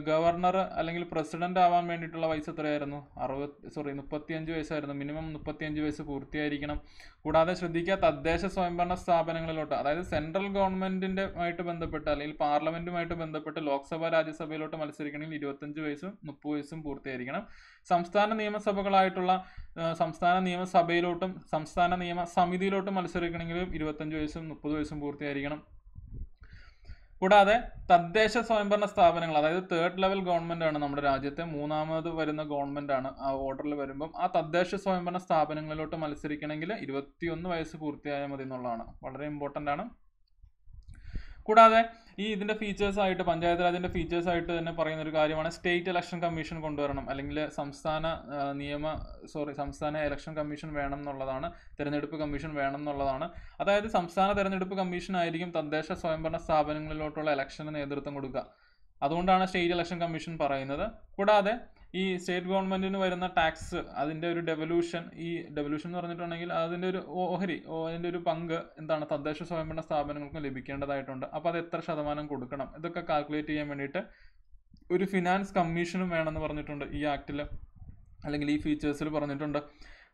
ഗവർണർ അല്ലെങ്കിൽ പ്രസിഡന്റ് ആവാൻ വേണ്ടിയിട്ടുള്ള വയസ്സ് എത്രയായിരുന്നു അറുപത് സോറി മുപ്പത്തിയഞ്ച് വയസ്സായിരുന്നു മിനിമം മുപ്പത്തിയഞ്ച് വയസ്സ് പൂർത്തിയായിരിക്കണം കൂടാതെ ശ്രദ്ധിക്കുക തദ്ദേശ സ്വയംഭരണ സ്ഥാപനങ്ങളിലോട്ട് അതായത് സെൻട്രൽ ഗവൺമെന്റിന്റെ ആയിട്ട് ബന്ധപ്പെട്ട് അല്ലെങ്കിൽ പാർലമെന്റുമായിട്ട് ബന്ധപ്പെട്ട് ലോക്സഭ രാജ്യസഭയിലോട്ട് മത്സരിക്കണമെങ്കിൽ ഇരുപത്തഞ്ച് വയസ്സും മുപ്പത് വയസ്സും പൂർത്തിയായിരിക്കണം സംസ്ഥാന നിയമസഭകളായിട്ടുള്ള സംസ്ഥാന നിയമസഭയിലോട്ടും സംസ്ഥാന നിയമ സമിതിയിലോട്ടും മത്സരിക്കണമെങ്കിലും ഇരുപത്തഞ്ച് വയസ്സും മുപ്പത് വയസ്സും പൂർത്തിയായിരിക്കണം കൂടാതെ തദ്ദേശ സ്വയംഭരണ സ്ഥാപനങ്ങൾ അതായത് തേർഡ് ലെവൽ ഗവൺമെന്റ് ആണ് നമ്മുടെ രാജ്യത്തെ മൂന്നാമത് വരുന്ന ഗവൺമെന്റ് ആണ് ആ ഓർഡറിൽ വരുമ്പം ആ തദ്ദേശ സ്വയംഭരണ സ്ഥാപനങ്ങളിലോട്ട് മത്സരിക്കണമെങ്കിൽ ഇരുപത്തിയൊന്ന് വയസ്സ് പൂർത്തിയായാൽ മതി എന്നുള്ളതാണ് വളരെ ഇമ്പോർട്ടൻ്റ് ആണ് കൂടാതെ ഈ ഫീച്ചേഴ്സ് ഫീച്ചേഴ്സായിട്ട് പഞ്ചായത്ത് ഫീച്ചേഴ്സ് ഫീച്ചേഴ്സായിട്ട് തന്നെ പറയുന്ന ഒരു കാര്യമാണ് സ്റ്റേറ്റ് ഇലക്ഷൻ കമ്മീഷൻ കൊണ്ടുവരണം അല്ലെങ്കിൽ സംസ്ഥാന നിയമ സോറി സംസ്ഥാന ഇലക്ഷൻ കമ്മീഷൻ വേണം എന്നുള്ളതാണ് തിരഞ്ഞെടുപ്പ് കമ്മീഷൻ വേണം എന്നുള്ളതാണ് അതായത് സംസ്ഥാന തിരഞ്ഞെടുപ്പ് കമ്മീഷൻ ആയിരിക്കും തദ്ദേശ സ്വയംഭരണ സ്ഥാപനങ്ങളിലോട്ടുള്ള ഇലക്ഷന് നേതൃത്വം കൊടുക്കുക അതുകൊണ്ടാണ് സ്റ്റേറ്റ് ഇലക്ഷൻ കമ്മീഷൻ പറയുന്നത് കൂടാതെ ഈ സ്റ്റേറ്റ് ഗവൺമെന്റിന് വരുന്ന ടാക്സ് അതിന്റെ ഒരു ഡെവല്യൂഷൻ ഈ ഡെവല്യൂഷൻ എന്ന് പറഞ്ഞിട്ടുണ്ടെങ്കിൽ അതിന്റെ ഒരു ഓഹരി അതിന്റെ ഒരു പങ്ക് എന്താണ് തദ്ദേശ സ്വയംഭരണ സ്ഥാപനങ്ങൾക്കും ലഭിക്കേണ്ടതായിട്ടുണ്ട് അപ്പോൾ അത് എത്ര ശതമാനം കൊടുക്കണം ഇതൊക്കെ കാൽക്കുലേറ്റ് ചെയ്യാൻ വേണ്ടിയിട്ട് ഒരു ഫിനാൻസ് കമ്മീഷനും വേണമെന്ന് പറഞ്ഞിട്ടുണ്ട് ഈ ആക്റ്റിൽ അല്ലെങ്കിൽ ഈ ഫീച്ചേഴ്സിൽ പറഞ്ഞിട്ടുണ്ട്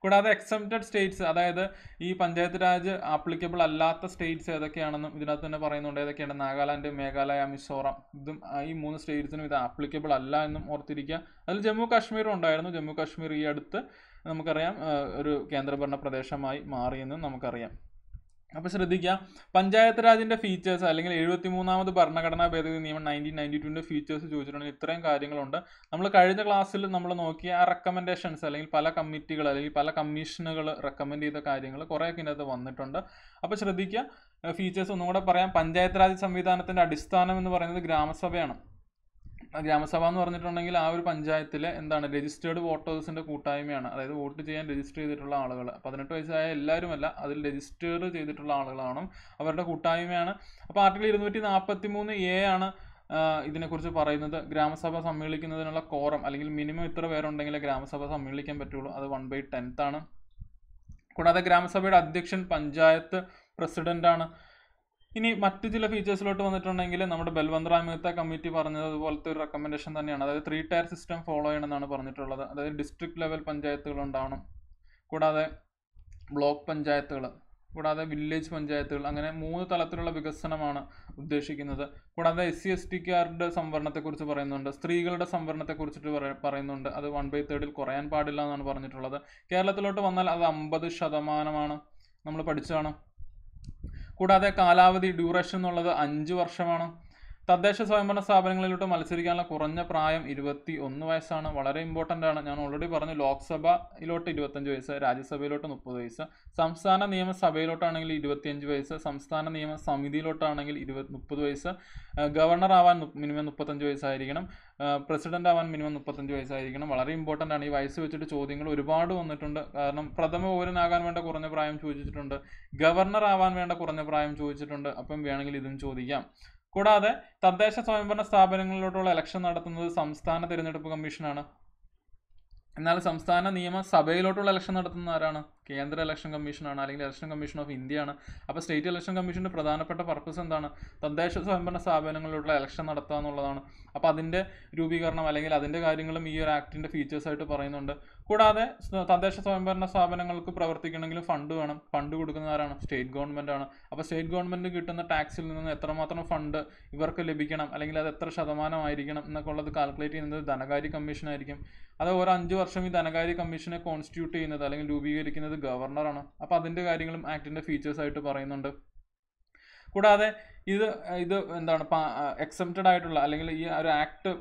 കൂടാതെ എക്സംപ്റ്റഡ് സ്റ്റേറ്റ്സ് അതായത് ഈ പഞ്ചായത്ത് രാജ് ആപ്ലിക്കബിൾ അല്ലാത്ത സ്റ്റേറ്റ്സ് ഏതൊക്കെയാണെന്നും ഇതിനകത്ത് തന്നെ പറയുന്നുണ്ട് ഏതൊക്കെയാണ് നാഗാലാൻഡ് മേഘാലയ മിസോറാം ഇതും ഈ മൂന്ന് സ്റ്റേറ്റ്സിനും ഇത് ആപ്ലിക്കബിൾ അല്ല എന്നും ഓർത്തിരിക്കുക അതിൽ ജമ്മു കാശ്മീരും ഉണ്ടായിരുന്നു ജമ്മു കാശ്മീർ ഈ അടുത്ത് നമുക്കറിയാം ഒരു കേന്ദ്രഭരണ പ്രദേശമായി മാറിയെന്നും നമുക്കറിയാം അപ്പോൾ ശ്രദ്ധിക്കുക പഞ്ചായത്ത് രാജിന്റെ ഫീച്ചേഴ്സ് അല്ലെങ്കിൽ എഴുപത്തി മൂന്നാമത് ഭരണഘടനാ ഭേദഗതി നിയമം നയൻറ്റീൻ നയൻറ്റി ടുവിന്റെ ഫീച്ചേഴ്സ് ചോദിച്ചിട്ടുണ്ടെങ്കിൽ ഇത്രയും കാര്യങ്ങളുണ്ട് നമ്മൾ കഴിഞ്ഞ ക്ലാസ്സിൽ നമ്മൾ നോക്കിയ ആ റെക്കമെൻഡേഷൻസ് അല്ലെങ്കിൽ പല കമ്മിറ്റികൾ അല്ലെങ്കിൽ പല കമ്മീഷനുകൾ റെക്കമെൻഡ് ചെയ്ത കാര്യങ്ങൾ കുറേയൊക്കെ ഇതിനകത്ത് വന്നിട്ടുണ്ട് അപ്പോൾ ശ്രദ്ധിക്കുക ഫീച്ചേഴ്സ് കൂടെ പറയാം പഞ്ചായത്ത് രാജ് സംവിധാനത്തിന്റെ അടിസ്ഥാനം എന്ന് പറയുന്നത് ഗ്രാമസഭയാണ് ഗ്രാമസഭ എന്ന് പറഞ്ഞിട്ടുണ്ടെങ്കിൽ ആ ഒരു പഞ്ചായത്തിലെ എന്താണ് രജിസ്റ്റേർഡ് വോട്ടേഴ്സിൻ്റെ കൂട്ടായ്മയാണ് അതായത് വോട്ട് ചെയ്യാൻ രജിസ്റ്റർ ചെയ്തിട്ടുള്ള ആളുകൾ പതിനെട്ട് വയസ്സായ എല്ലാവരുമല്ല അതിൽ രജിസ്റ്റേർഡ് ചെയ്തിട്ടുള്ള ആളുകളാണ് അവരുടെ കൂട്ടായ്മയാണ് അപ്പോൾ ആർട്ടിക്കിൾ ഇരുന്നൂറ്റി നാൽപ്പത്തി മൂന്ന് എ ആണ് ഇതിനെക്കുറിച്ച് പറയുന്നത് ഗ്രാമസഭ സമ്മേളിക്കുന്നതിനുള്ള കോറം അല്ലെങ്കിൽ മിനിമം ഇത്ര പേരുണ്ടെങ്കിലേ ഗ്രാമസഭ സമ്മേളിക്കാൻ പറ്റുള്ളൂ അത് വൺ ബൈ ടെൻത്താണ് കൂടാതെ ഗ്രാമസഭയുടെ അധ്യക്ഷൻ പഞ്ചായത്ത് പ്രസിഡൻ്റാണ് ഇനി മറ്റു ചില ഫീച്ചേഴ്സിലോട്ട് വന്നിട്ടുണ്ടെങ്കിൽ നമ്മുടെ ബൽവന്ത്ര അമിത്ത കമ്മിറ്റി അതുപോലത്തെ ഒരു റെക്കമെൻഡേഷൻ തന്നെയാണ് അതായത് ത്രീ ടയർ സിസ്റ്റം ഫോളോ ചെയ്യണമെന്നാണ് പറഞ്ഞിട്ടുള്ളത് അതായത് ഡിസ്ട്രിക്ട് ലെവൽ പഞ്ചായത്തുകൾ ഉണ്ടാവണം കൂടാതെ ബ്ലോക്ക് പഞ്ചായത്തുകൾ കൂടാതെ വില്ലേജ് പഞ്ചായത്തുകൾ അങ്ങനെ മൂന്ന് തലത്തിലുള്ള വികസനമാണ് ഉദ്ദേശിക്കുന്നത് കൂടാതെ എസ് സി എസ് ടിക്കാരുടെ സംവരണത്തെക്കുറിച്ച് പറയുന്നുണ്ട് സ്ത്രീകളുടെ സംവരണത്തെക്കുറിച്ചിട്ട് പറയുന്നുണ്ട് അത് വൺ ബൈ തേർഡിൽ കുറയാൻ പാടില്ല എന്നാണ് പറഞ്ഞിട്ടുള്ളത് കേരളത്തിലോട്ട് വന്നാൽ അത് അമ്പത് ശതമാനമാണ് നമ്മൾ പഠിച്ചതാണ് കൂടാതെ കാലാവധി ഡ്യൂറേഷൻ എന്നുള്ളത് അഞ്ച് വർഷമാണ് തദ്ദേശ സ്വയംഭരണ സ്ഥാപനങ്ങളിലോട്ട് മത്സരിക്കാനുള്ള കുറഞ്ഞ പ്രായം ഇരുപത്തി ഒന്ന് വയസ്സാണ് വളരെ ഇമ്പോർട്ടൻ്റ് ആണ് ഞാൻ ഓൾറെഡി പറഞ്ഞു ലോക്സഭയിലോട്ട് ഇരുപത്തഞ്ച് വയസ്സ് രാജ്യസഭയിലോട്ട് മുപ്പത് വയസ്സ് സംസ്ഥാന നിയമസഭയിലോട്ടാണെങ്കിൽ ഇരുപത്തിയഞ്ച് വയസ്സ് സംസ്ഥാന നിയമ ഇരുപത് മുപ്പത് വയസ്സ് ഗവർണർ ആവാൻ മിനിമം മുപ്പത്തഞ്ച് വയസ്സായിരിക്കണം പ്രസിഡന്റ് ആവാൻ മിനിമം മുപ്പത്തഞ്ച് വയസ്സായിരിക്കണം വളരെ ഇമ്പോർട്ടൻ്റ് ആണ് ഈ വയസ്സ് വെച്ചിട്ട് ചോദ്യങ്ങൾ ഒരുപാട് വന്നിട്ടുണ്ട് കാരണം പ്രഥമ പൗരനാകാൻ വേണ്ട കുറഞ്ഞ പ്രായം ചോദിച്ചിട്ടുണ്ട് ഗവർണർ ആവാൻ വേണ്ട കുറഞ്ഞ പ്രായം ചോദിച്ചിട്ടുണ്ട് അപ്പം വേണമെങ്കിൽ ഇതും ചോദിക്കാം കൂടാതെ തദ്ദേശ സ്വയംഭരണ സ്ഥാപനങ്ങളിലോട്ടുള്ള ഇലക്ഷൻ നടത്തുന്നത് സംസ്ഥാന തിരഞ്ഞെടുപ്പ് കമ്മീഷനാണ് എന്നാൽ സംസ്ഥാന നിയമസഭയിലോട്ടുള്ള ഇലക്ഷൻ നടത്തുന്നത് ആരാണ് കേന്ദ്ര ഇലക്ഷൻ കമ്മീഷനാണ് അല്ലെങ്കിൽ ഇലക്ഷൻ കമ്മീഷൻ ഓഫ് ഇന്ത്യയാണ് അപ്പോൾ സ്റ്റേറ്റ് ഇലക്ഷൻ കമ്മീഷൻ്റെ പ്രധാനപ്പെട്ട പർപ്പസ് എന്താണ് തദ്ദേശ സ്വയംഭരണ സ്ഥാപനങ്ങളിലുള്ള ഇലക്ഷൻ നടത്തുക എന്നുള്ളതാണ് അപ്പോൾ അതിൻ്റെ രൂപീകരണം അല്ലെങ്കിൽ അതിൻ്റെ കാര്യങ്ങളും ഈ ഒരു ആക്ടിൻ്റെ ഫീച്ചേഴ്സായിട്ട് പറയുന്നുണ്ട് കൂടാതെ തദ്ദേശ സ്വയംഭരണ സ്ഥാപനങ്ങൾക്ക് പ്രവർത്തിക്കണമെങ്കിൽ ഫണ്ട് വേണം ഫണ്ട് കൊടുക്കുന്ന ആരാണ് സ്റ്റേറ്റ് ഗവൺമെന്റ് ആണ് അപ്പോൾ സ്റ്റേറ്റ് ഗവൺമെൻറ് കിട്ടുന്ന ടാക്സിൽ നിന്ന് എത്രമാത്രം ഫണ്ട് ഇവർക്ക് ലഭിക്കണം അല്ലെങ്കിൽ അത് എത്ര ശതമാനമായിരിക്കണം എന്നൊക്കെ ഉള്ളത് കാൽക്കുലേറ്റ് ചെയ്യുന്നത് ധനകാര്യ കമ്മീഷനായിരിക്കും അത് ഓരോ അഞ്ച് വർഷം ഈ ധനകാര്യ കമ്മീഷനെ കോൺസ്റ്റിറ്റ്യൂട്ട് ചെയ്യുന്നത് അല്ലെങ്കിൽ രൂപീകരിക്കുന്നത് ചെയ്യുന്നത് ഗവർണറാണ് അപ്പോൾ അതിൻ്റെ കാര്യങ്ങളും ആക്ടിൻ്റെ ഫീച്ചേഴ്സായിട്ട് പറയുന്നുണ്ട് കൂടാതെ ഇത് ഇത് എന്താണ് എക്സെപ്റ്റഡ് ആയിട്ടുള്ള അല്ലെങ്കിൽ ഈ ഒരു ആക്ട്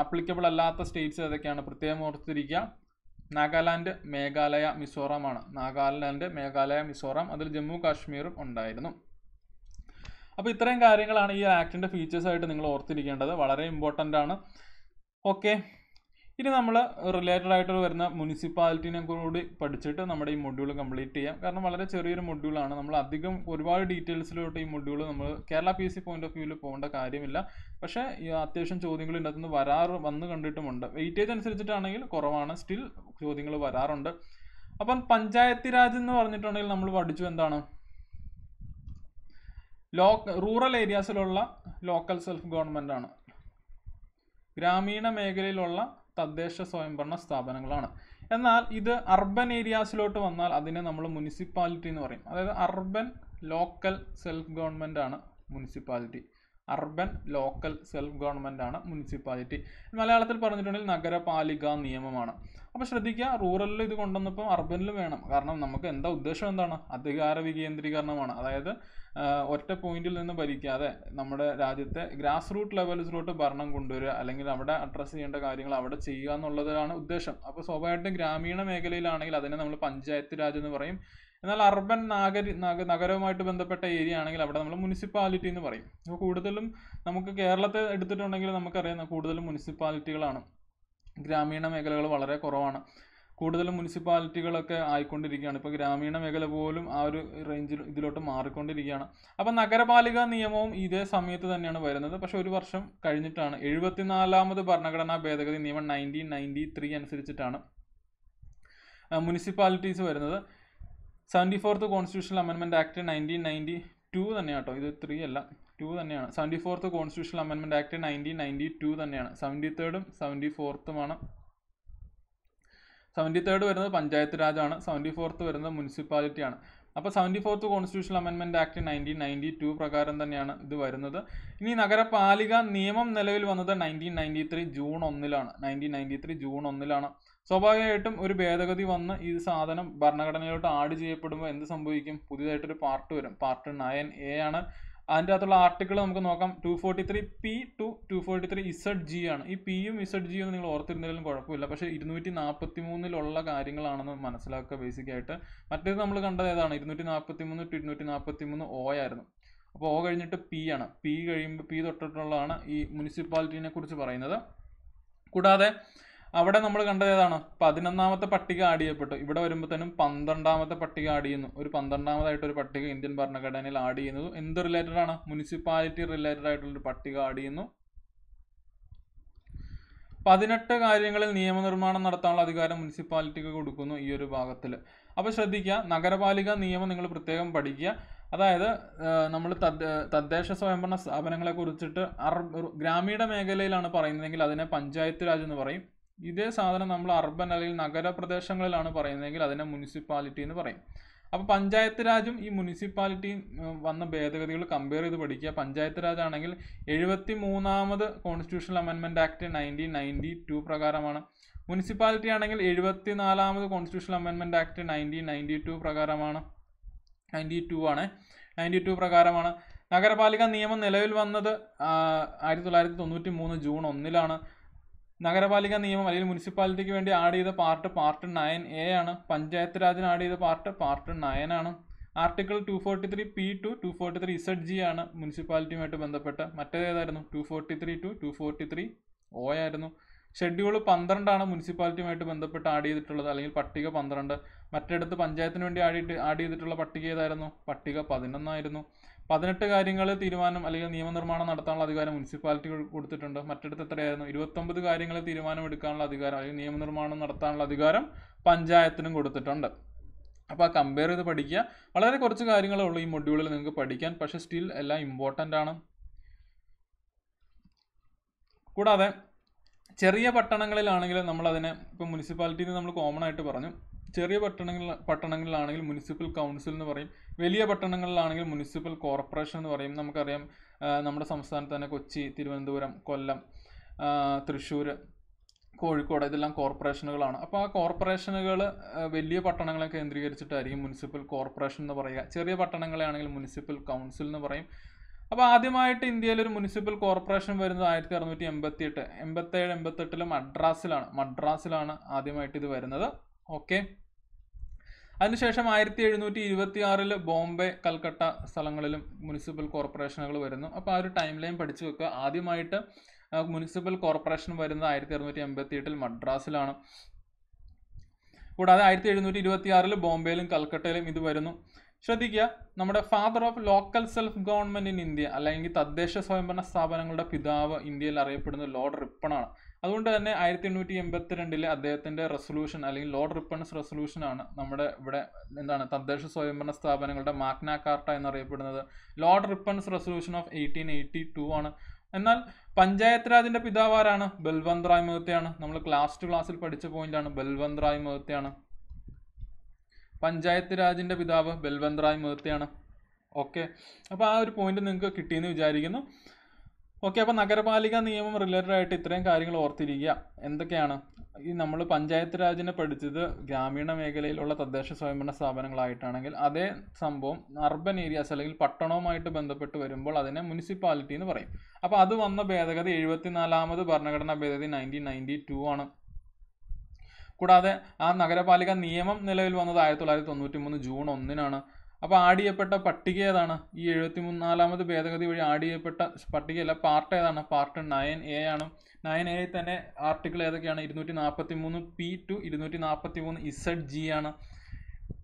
ആപ്ലിക്കബിൾ അല്ലാത്ത സ്റ്റേറ്റ്സ് ഏതൊക്കെയാണ് പ്രത്യേകം ഓർത്തിരിക്കുക നാഗാലാൻഡ് മേഘാലയ മിസോറാമാണ് നാഗാലാൻഡ് മേഘാലയ മിസോറാം അതിൽ ജമ്മു കാശ്മീറും ഉണ്ടായിരുന്നു അപ്പോൾ ഇത്രയും കാര്യങ്ങളാണ് ഈ ആക്ടിൻ്റെ ഫീച്ചേഴ്സായിട്ട് നിങ്ങൾ ഓർത്തിരിക്കേണ്ടത് വളരെ ഇമ്പോർട്ടൻ്റ് ആണ് ഓക്കെ ഇനി നമ്മൾ റിലേറ്റഡ് ആയിട്ട് വരുന്ന മുനിസിപ്പാലിറ്റിനെ കൂടി പഠിച്ചിട്ട് നമ്മുടെ ഈ മൊഡ്യൂൾ കംപ്ലീറ്റ് ചെയ്യാം കാരണം വളരെ ചെറിയൊരു മൊഡ്യൂളാണ് നമ്മൾ അധികം ഒരുപാട് ഡീറ്റെയിൽസിലോട്ട് ഈ മൊഡ്യൂൾ നമ്മൾ Kerala P S C point of വ്യൂവിൽ പോകേണ്ട കാര്യമില്ല പക്ഷേ അത്യാവശ്യം ചോദ്യങ്ങൾ ഇതിനകത്ത് നിന്ന് വരാറ് വന്ന് കണ്ടിട്ടുമുണ്ട് വെയിറ്റേജ് അനുസരിച്ചിട്ടാണെങ്കിൽ കുറവാണ് സ്റ്റിൽ ചോദ്യങ്ങൾ വരാറുണ്ട് അപ്പം പഞ്ചായത്തി രാജ് എന്ന് പറഞ്ഞിട്ടുണ്ടെങ്കിൽ നമ്മൾ പഠിച്ചു എന്താണ് ലോ റൂറൽ ഏരിയാസിലുള്ള ലോക്കൽ സെൽഫ് ഗവൺമെൻറ് ആണ് ഗ്രാമീണ മേഖലയിലുള്ള തദ്ദേശ സ്വയംഭരണ സ്ഥാപനങ്ങളാണ് എന്നാൽ ഇത് അർബൻ ഏരിയാസിലോട്ട് വന്നാൽ അതിനെ നമ്മൾ മുനിസിപ്പാലിറ്റി എന്ന് പറയും അതായത് അർബൻ ലോക്കൽ സെൽഫ് ഗവൺമെന്റ് ആണ് municipality urban local self government ആണ് മുനിസിപ്പാലിറ്റി മലയാളത്തിൽ പറഞ്ഞിട്ടുണ്ടെങ്കിൽ നഗരപാലിക നിയമമാണ് അപ്പോൾ ശ്രദ്ധിക്കുക റൂറലിൽ ഇത് കൊണ്ടുവന്നപ്പോൾ അർബനിലും വേണം കാരണം നമുക്ക് എന്താ ഉദ്ദേശം എന്താണ് അധികാര വികേന്ദ്രീകരണമാണ് അതായത് ഒറ്റ പോയിന്റിൽ നിന്ന് ഭരിക്കാതെ നമ്മുടെ രാജ്യത്തെ ഗ്രാസ് റൂട്ട് ലെവലിലോട്ട് ഭരണം കൊണ്ടുവരിക അല്ലെങ്കിൽ അവിടെ അഡ്രസ്സ് ചെയ്യേണ്ട കാര്യങ്ങൾ അവിടെ ചെയ്യുക എന്നുള്ളതാണ് ഉദ്ദേശം അപ്പോൾ സ്വാഭാവികമായിട്ടും ഗ്രാമീണ മേഖലയിലാണെങ്കിൽ അതിനെ നമ്മൾ പഞ്ചായത്ത് രാജ് എന്ന് പറയും എന്നാൽ അർബൻ നാഗരി നഗ നഗരവുമായിട്ട് ബന്ധപ്പെട്ട ഏരിയ ആണെങ്കിൽ അവിടെ നമ്മൾ മുനിസിപ്പാലിറ്റി എന്ന് പറയും അപ്പോൾ കൂടുതലും നമുക്ക് കേരളത്തെ എടുത്തിട്ടുണ്ടെങ്കിൽ നമുക്കറിയാം കൂടുതലും മുനിസിപ്പാലിറ്റികളാണ് ഗ്രാമീണ മേഖലകൾ വളരെ കുറവാണ് കൂടുതലും മുനിസിപ്പാലിറ്റികളൊക്കെ ആയിക്കൊണ്ടിരിക്കുകയാണ് ഇപ്പോൾ ഗ്രാമീണ മേഖല പോലും ആ ഒരു റേഞ്ചിൽ ഇതിലോട്ട് മാറിക്കൊണ്ടിരിക്കുകയാണ് അപ്പോൾ നഗരപാലിക നിയമവും ഇതേ സമയത്ത് തന്നെയാണ് വരുന്നത് പക്ഷേ ഒരു വർഷം കഴിഞ്ഞിട്ടാണ് എഴുപത്തിനാലാമത് ഭരണഘടനാ ഭേദഗതി നിയമം നയൻറ്റീൻ നയൻറ്റി ത്രീ അനുസരിച്ചിട്ടാണ് മുനിസിപ്പാലിറ്റീസ് വരുന്നത് seventy fourth constitutional amendment act nineteen ninety two തന്നെയാണ് കേട്ടോ ഇത് ത്രീ അല്ല ടു തന്നെയാണ് seventy fourth constitutional amendment act nineteen ninety two തന്നെയാണ് സെവൻറ്റി തേർഡും സെവൻറ്റി ഫോർത്തുമാണ് സെവൻറ്റി തേർഡ് വരുന്നത് പഞ്ചായത്ത് രാജാണ് സെവൻറ്റി ഫോർത്ത് വരുന്നത് മുനിസിപ്പാലിറ്റിയാണ് അപ്പോൾ seventy fourth constitutional amendment act nineteen ninety two പ്രകാരം തന്നെയാണ് ഇത് വരുന്നത് ഇനി നഗരപാലിക നിയമം നിലവിൽ വന്നത് നയൻറ്റീൻ നയൻറ്റി ത്രീ ജൂൺ ഒന്നിലാണ് നയൻറ്റീൻ നയൻറ്റി ത്രീ ജൂൺ ഒന്നിലാണ് സ്വാഭാവികമായിട്ടും ഒരു ഭേദഗതി വന്ന് ഈ സാധനം ഭരണഘടനയിലോട്ട് ആഡ് ചെയ്യപ്പെടുമ്പോൾ എന്ത് സംഭവിക്കും പുതിയതായിട്ടൊരു പാർട്ട് വരും പാർട്ട് നയൻ എ ആണ് അതിൻ്റെ അകത്തുള്ള ആർട്ടിക്കിൾ നമുക്ക് നോക്കാം two forty three P two two forty three Z G ആണ് ഈ പിയും ഇസഡ് ജിയും നിങ്ങൾ ഓർത്തിരുന്നാലും കുഴപ്പമില്ല പക്ഷേ ഇരുന്നൂറ്റി നാൽപ്പത്തി മൂന്നിലുള്ള കാര്യങ്ങളാണെന്ന് മനസ്സിലാക്കുക ബേസിക് ആയിട്ട് മറ്റേത് നമ്മൾ കണ്ടത് ഏതാണ് ഇരുന്നൂറ്റി നാൽപ്പത്തി മൂന്ന് ടു ഇരുന്നൂറ്റി നാൽപ്പത്തി മൂന്ന് ഒ ആയിരുന്നു അപ്പോൾ ഒ കഴിഞ്ഞിട്ട് പി ആണ് പി കഴിയുമ്പോൾ പി തൊട്ടിട്ടുള്ളതാണ് ഈ മുനിസിപ്പാലിറ്റിനെ കുറിച്ച് പറയുന്നത് കൂടാതെ അവിടെ നമ്മൾ കണ്ടത് ഏതാണ് പതിനൊന്നാമത്തെ പട്ടിക ആഡ് ചെയ്യപ്പെട്ടു ഇവിടെ വരുമ്പോഴത്തേനും പന്ത്രണ്ടാമത്തെ പട്ടിക ആഡ് ചെയ്യുന്നു ഒരു പന്ത്രണ്ടാമതായിട്ട് ഒരു പട്ടിക ഇന്ത്യൻ ഭരണഘടനയിൽ ആഡ് ചെയ്യുന്നത് എന്ത് റിലേറ്റഡ് ആണ് മുനിസിപ്പാലിറ്റി റിലേറ്റഡ് ആയിട്ടുള്ളൊരു പട്ടിക ആഡ് ചെയ്യുന്നു പതിനെട്ട് കാര്യങ്ങളിൽ നിയമനിർമ്മാണം നടത്താനുള്ള അധികാരം മുനിസിപ്പാലിറ്റിക്ക് കൊടുക്കുന്നു ഈ ഒരു ഭാഗത്തിൽ അപ്പോൾ ശ്രദ്ധിക്കുക നഗരപാലിക നിയമം നിങ്ങൾ പ്രത്യേകം പഠിക്കുക അതായത് നമ്മൾ തദ്ദേശ സ്വയംഭരണ സ്ഥാപനങ്ങളെ കുറിച്ചിട്ട് അർ ഗ്രാമീണ മേഖലയിലാണ് പറയുന്നതെങ്കിൽ അതിനെ പഞ്ചായത്ത് രാജ് എന്ന് പറയും ഇതേ സാധനം നമ്മൾ അർബൻ അല്ലെങ്കിൽ നഗരപ്രദേശങ്ങളിലാണ് പറയുന്നതെങ്കിൽ അതിനെ മുനിസിപ്പാലിറ്റി എന്ന് പറയും അപ്പോൾ പഞ്ചായത്ത് രാജും ഈ മുനിസിപ്പാലിറ്റിയും വന്ന ഭേദഗതികൾ കമ്പയർ ചെയ്ത് പഠിക്കുക പഞ്ചായത്ത് രാജാണെങ്കിൽ എഴുപത്തി മൂന്നാമത് constitutional amendment act nineteen ninety two പ്രകാരമാണ് മുനിസിപ്പാലിറ്റി ആണെങ്കിൽ എഴുപത്തി നാലാമത് constitutional amendment act nineteen ninety two പ്രകാരമാണ് നയൻറ്റി ടു ആണ് നയൻറ്റി ടു പ്രകാരമാണ് നഗരപാലിക നിയമം നിലവിൽ വന്നത് ആയിരത്തി തൊള്ളായിരത്തി തൊണ്ണൂറ്റി മൂന്ന് ജൂൺ ഒന്നിലാണ് നഗരപാലിക നിയമം അല്ലെങ്കിൽ മുനിസിപ്പാലിറ്റിക്ക് വേണ്ടി ആഡ് ചെയ്ത പാർട്ട് പാർട്ട് നയൻ എ ആണ് പഞ്ചായത്ത് രാജിന് ആഡ് ചെയ്ത പാർട്ട് പാർട്ട് നയൻ ആണ് article two forty three P two two forty three Z G ആണ് മുനിസിപ്പാലിറ്റിയുമായിട്ട് ബന്ധപ്പെട്ട മറ്റേതായിരുന്നു two forty three two two forty three O ആയിരുന്നു ഷെഡ്യൂൾ പന്ത്രണ്ടാണ് മുനിസിപ്പാലിറ്റിയുമായിട്ട് ബന്ധപ്പെട്ട് ആഡ് ചെയ്തിട്ടുള്ളത് അല്ലെങ്കിൽ പട്ടിക പന്ത്രണ്ട് മറ്റിടത്ത് പഞ്ചായത്തിന് വേണ്ടി ആഡ് ആഡ് ചെയ്തിട്ടുള്ള പട്ടിക ഏതായിരുന്നു പട്ടിക പതിനൊന്നായിരുന്നു പതിനെട്ട് കാര്യങ്ങൾ തീരുമാനം അല്ലെങ്കിൽ നിയമനിർമ്മാണം നടത്താനുള്ള അധികാരം മുനിസിപ്പാലിറ്റികൾ കൊടുത്തിട്ടുണ്ട് മറ്റെടുത്ത് എത്രയായിരുന്നു ഇരുപത്തൊമ്പത് കാര്യങ്ങൾ തീരുമാനമെടുക്കാനുള്ള അധികാരം അല്ലെങ്കിൽ നിയമനിർമ്മാണം നടത്താനുള്ള അധികാരം പഞ്ചായത്തിനും കൊടുത്തിട്ടുണ്ട് അപ്പോൾ ആ കമ്പയർ ചെയ്ത് പഠിക്കുക വളരെ കുറച്ച് കാര്യങ്ങളേ ഉള്ളൂ ഈ മൊഡ്യൂളിൽ നിങ്ങൾക്ക് പഠിക്കാൻ പക്ഷേ സ്റ്റിൽ എല്ലാം ഇമ്പോർട്ടൻ്റ് ആണ് കൂടാതെ ചെറിയ പട്ടണങ്ങളിലാണെങ്കിൽ നമ്മളതിനെ ഇപ്പോൾ മുനിസിപ്പാലിറ്റി എന്ന് നമ്മൾ കോമൺ ആയിട്ട് പറഞ്ഞു ചെറിയ പട്ടണങ്ങളിൽ പട്ടണങ്ങളിലാണെങ്കിൽ മുനിസിപ്പൽ കൗൺസിൽ എന്ന് പറയും വലിയ പട്ടണങ്ങളിലാണെങ്കിൽ മുനിസിപ്പൽ കോർപ്പറേഷൻ എന്ന് പറയും നമുക്കറിയാം നമ്മുടെ സംസ്ഥാനത്ത് തന്നെ കൊച്ചി തിരുവനന്തപുരം കൊല്ലം തൃശ്ശൂർ കോഴിക്കോട് ഇതെല്ലാം കോർപ്പറേഷനുകളാണ് അപ്പോൾ ആ കോർപ്പറേഷനുകൾ വലിയ പട്ടണങ്ങളെ കേന്ദ്രീകരിച്ചിട്ടായിരിക്കും മുനിസിപ്പൽ കോർപ്പറേഷൻ എന്ന് പറയുക ചെറിയ പട്ടണങ്ങളെ ആണെങ്കിൽ മുനിസിപ്പൽ കൗൺസിൽ എന്ന് പറയും അപ്പോൾ ആദ്യമായിട്ട് ഇന്ത്യയിൽ ഒരു മുനിസിപ്പൽ കോർപ്പറേഷൻ വരുന്നത് ആയിരത്തി അറുന്നൂറ്റി എൺപത്തി എട്ട് എൺപത്തേഴ് എൺപത്തെട്ടിലെ മദ്രാസിലാണ് മദ്രാസിലാണ് ആദ്യമായിട്ട് ഇത് വരുന്നത് ഓക്കെ അതിനുശേഷം ആയിരത്തി എഴുന്നൂറ്റി ഇരുപത്തി ആറിൽ ബോംബെ കൽക്കട്ട സ്ഥലങ്ങളിലും മുനിസിപ്പൽ കോർപ്പറേഷനുകൾ വരുന്നു അപ്പോൾ ആ ഒരു ടൈം ലൈൻ പഠിച്ചു വെക്കുക ആദ്യമായിട്ട് മുനിസിപ്പൽ കോർപ്പറേഷൻ വരുന്നത് ആയിരത്തി അറുന്നൂറ്റി എൺപത്തി എട്ടിൽ മദ്രാസിലാണ് കൂടാതെ ആയിരത്തി എഴുന്നൂറ്റി ഇരുപത്തി ആറിൽ ബോംബെയിലും കൽക്കട്ടയിലും ഇത് വരുന്നു ശ്രദ്ധിക്കുക നമ്മുടെ father of local self government in India അല്ലെങ്കിൽ തദ്ദേശ സ്വയംഭരണ സ്ഥാപനങ്ങളുടെ പിതാവ് ഇന്ത്യയിൽ അറിയപ്പെടുന്ന ലോർഡ് റിപ്പണാണ് അതുകൊണ്ട് തന്നെ ആയിരത്തി എണ്ണൂറ്റി എൺപത്തിരണ്ടിലെ അദ്ദേഹത്തിന്റെ റെസൊല്യൂഷൻ അല്ലെങ്കിൽ ലോർഡ് റിപ്പൺസ് ആണ് നമ്മുടെ ഇവിടെ എന്താണ് തദ്ദേശ സ്വയംഭരണ സ്ഥാപനങ്ങളുടെ മാഗ്ന കാർട്ട എന്നറിയപ്പെടുന്നത് lord Ripon's resolution of eighteen eighty two ആണ് എന്നാൽ പഞ്ചായത്ത് രാജിന്റെ പിതാവ് ആരാണ് ബൽവന്ത് റായ് മേഹത്തെയാണ് നമ്മൾ ക്ലാസ് ടു ക്ലാസ്സിൽ പഠിച്ച പോയിന്റാണ് ബൽവന്ത് റായ് മേഹത്തെയാണ് പഞ്ചായത്ത് രാജിന്റെ പിതാവ് ബൽവന്ത് റായ് മേഹത്തെയാണ് ഓക്കെ അപ്പോൾ ആ ഒരു പോയിന്റ് നിങ്ങൾക്ക് കിട്ടിയെന്ന് വിചാരിക്കുന്നു ഓക്കെ അപ്പോൾ നഗരപാലിക നിയമം റിലേറ്റഡ് ആയിട്ട് ഇത്രയും കാര്യങ്ങൾ ഓർത്തിരിക്കുക എന്തൊക്കെയാണ് ഈ നമ്മൾ പഞ്ചായത്ത് രാജിനെ പഠിച്ചത് ഗ്രാമീണ മേഖലയിലുള്ള തദ്ദേശ സ്വയംഭരണ സ്ഥാപനങ്ങളായിട്ടാണെങ്കിൽ അതേ സംഭവം അർബൻ ഏരിയാസ് അല്ലെങ്കിൽ പട്ടണവുമായിട്ട് ബന്ധപ്പെട്ട് വരുമ്പോൾ അതിനെ മുനിസിപ്പാലിറ്റി എന്ന് പറയും അപ്പോൾ അത് വന്ന ഭേദഗതി എഴുപത്തിനാലാമത് ഭരണഘടനാ ഭേദഗതി നയൻറ്റീൻ നയൻറ്റി ടു ആണ് കൂടാതെ ആ നഗരപാലിക നിയമം നിലവിൽ വന്നത് ആയിരത്തി തൊള്ളായിരത്തി തൊണ്ണൂറ്റി മൂന്ന് ജൂൺ ഒന്നിനാണ് അപ്പോൾ ആഡ് ചെയ്യപ്പെട്ട പട്ടിക ഏതാണ് ഈ എഴുപത്തി മൂന്നാലാമത് ഭേദഗതി വഴി ആഡ് ചെയ്യപ്പെട്ട പട്ടിക അല്ല പാർട്ട് ഏതാണ് പാർട്ട് നയൻ എ ആണ് നയൻ എ തന്നെ ആർട്ടിക്കിൾ ഏതൊക്കെയാണ് ഇരുന്നൂറ്റി നാൽപ്പത്തി മൂന്ന് പി ടു ഇരുന്നൂറ്റി നാൽപ്പത്തി മൂന്ന് ഇസഡ് ജി ആണ്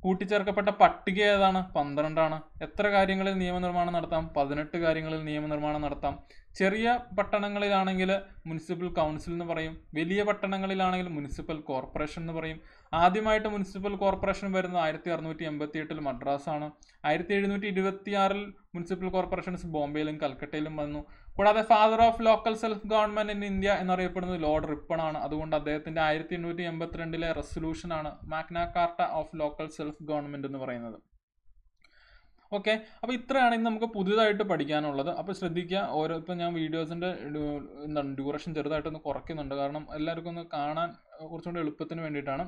കൂട്ടിച്ചേർക്കപ്പെട്ട പട്ടിക ഏതാണ് പന്ത്രണ്ടാണ് എത്ര കാര്യങ്ങളിൽ നിയമനിർമ്മാണം നടത്താം പതിനെട്ട് കാര്യങ്ങളിൽ നിയമനിർമ്മാണം നടത്താം ചെറിയ പട്ടണങ്ങളിലാണെങ്കിൽ മുനിസിപ്പൽ കൗൺസിൽ എന്ന് പറയും വലിയ പട്ടണങ്ങളിലാണെങ്കിൽ മുനിസിപ്പൽ കോർപ്പറേഷൻ എന്ന് പറയും ആദ്യമായിട്ട് മുനിസിപ്പൽ കോർപ്പറേഷൻ വരുന്നത് ആയിരത്തി അറുന്നൂറ്റി എൺപത്തി എട്ടിൽ മദ്രാസാണ് ആയിരത്തി എഴുന്നൂറ്റി ഇരുപത്തി ആറിൽ മുനിസിപ്പൽ കോർപ്പറേഷൻസ് ബോംബെയിലും കൽക്കട്ടയിലും വന്നു കൂടാതെ father of local self government in India എന്നറിയപ്പെടുന്നത് ലോർഡ് റിപ്പൺ ആണ് അതുകൊണ്ട് അദ്ദേഹത്തിൻ്റെ ആയിരത്തി എണ്ണൂറ്റി എൺപത്തിരണ്ടിലെ റെസൊല്യൂഷനാണ് Magna Carta of local self government എന്ന് പറയുന്നത് ഓക്കെ അപ്പോൾ ഇത്രയാണ് ഇന്ന് നമുക്ക് പുതിയതായിട്ട് പഠിക്കാനുള്ളത് അപ്പോൾ ശ്രദ്ധിക്കുക ഓരോ ഇപ്പം ഞാൻ വീഡിയോസിൻ്റെ എന്താണ് ഡ്യൂറേഷൻ ചെറുതായിട്ടൊന്ന് കുറയ്ക്കുന്നുണ്ട് കാരണം എല്ലാവർക്കും ഒന്ന് കാണാൻ കുറച്ചുകൂടി എളുപ്പത്തിന് വേണ്ടിയിട്ടാണ്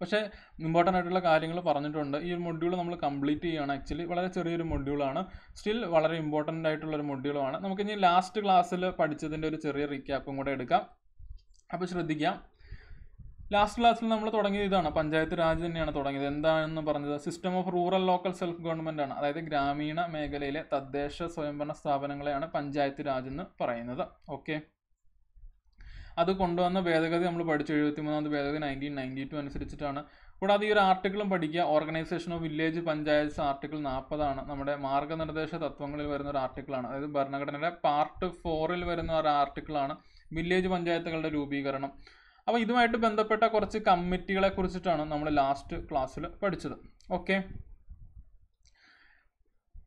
പക്ഷേ ഇമ്പോർട്ടൻ്റ് ആയിട്ടുള്ള കാര്യങ്ങൾ പറഞ്ഞിട്ടുണ്ട് ഈ ഒരു മൊഡ്യൂൾ നമ്മൾ കംപ്ലീറ്റ് ചെയ്യുകയാണ് ആക്ച്വലി വളരെ ചെറിയൊരു മൊഡ്യൂളാണ് സ്റ്റിൽ വളരെ ഇമ്പോർട്ടൻ്റ് ആയിട്ടുള്ളൊരു നമുക്ക് ഇനി ലാസ്റ്റ് ക്ലാസ്സിൽ പഠിച്ചതിൻ്റെ ഒരു ചെറിയ റീക്യാപ്പും കൂടെ എടുക്കാം അപ്പോൾ ശ്രദ്ധിക്കാം ലാസ്റ്റ് ക്ലാസ്സിൽ നമ്മൾ തുടങ്ങിയത് ഇതാണ് പഞ്ചായത്ത് രാജ് തന്നെയാണ് തുടങ്ങിയത് എന്താണെന്ന് പറഞ്ഞത് system of rural local self government ആണ് അതായത് ഗ്രാമീണ മേഖലയിലെ തദ്ദേശ സ്വയംഭരണ സ്ഥാപനങ്ങളെയാണ് പഞ്ചായത്ത് രാജ് എന്ന് പറയുന്നത് ഓക്കെ അത് കൊണ്ടുവന്ന ഭേദഗതി നമ്മൾ പഠിച്ചു എഴുപത്തി മൂന്നാമത് ഭേദഗതി നയൻറ്റീൻ നയൻറ്റി ടു അനുസരിച്ചിട്ടാണ് കൂടാതെ ഈ ഒരു ആർട്ടിക്കിളും പഠിക്കുക organisation of village panchayat article നാൽപ്പതാണ് നമ്മുടെ മാർഗനിർദ്ദേശ തത്വങ്ങളിൽ വരുന്ന ഒരു ആർട്ടിക്കിളാണ് അതായത് ഭരണഘടനയുടെ പാർട്ട് ഫോറിൽ വരുന്ന ഒരു ആർട്ടിക്കിളാണ് വില്ലേജ് പഞ്ചായത്തുകളുടെ രൂപീകരണം അപ്പോൾ ഇതുമായിട്ട് ബന്ധപ്പെട്ട കുറച്ച് കമ്മിറ്റികളെ കുറിച്ചിട്ടാണ് നമ്മൾ ലാസ്റ്റ് ക്ലാസ്സിൽ പഠിച്ചത് ഓക്കെ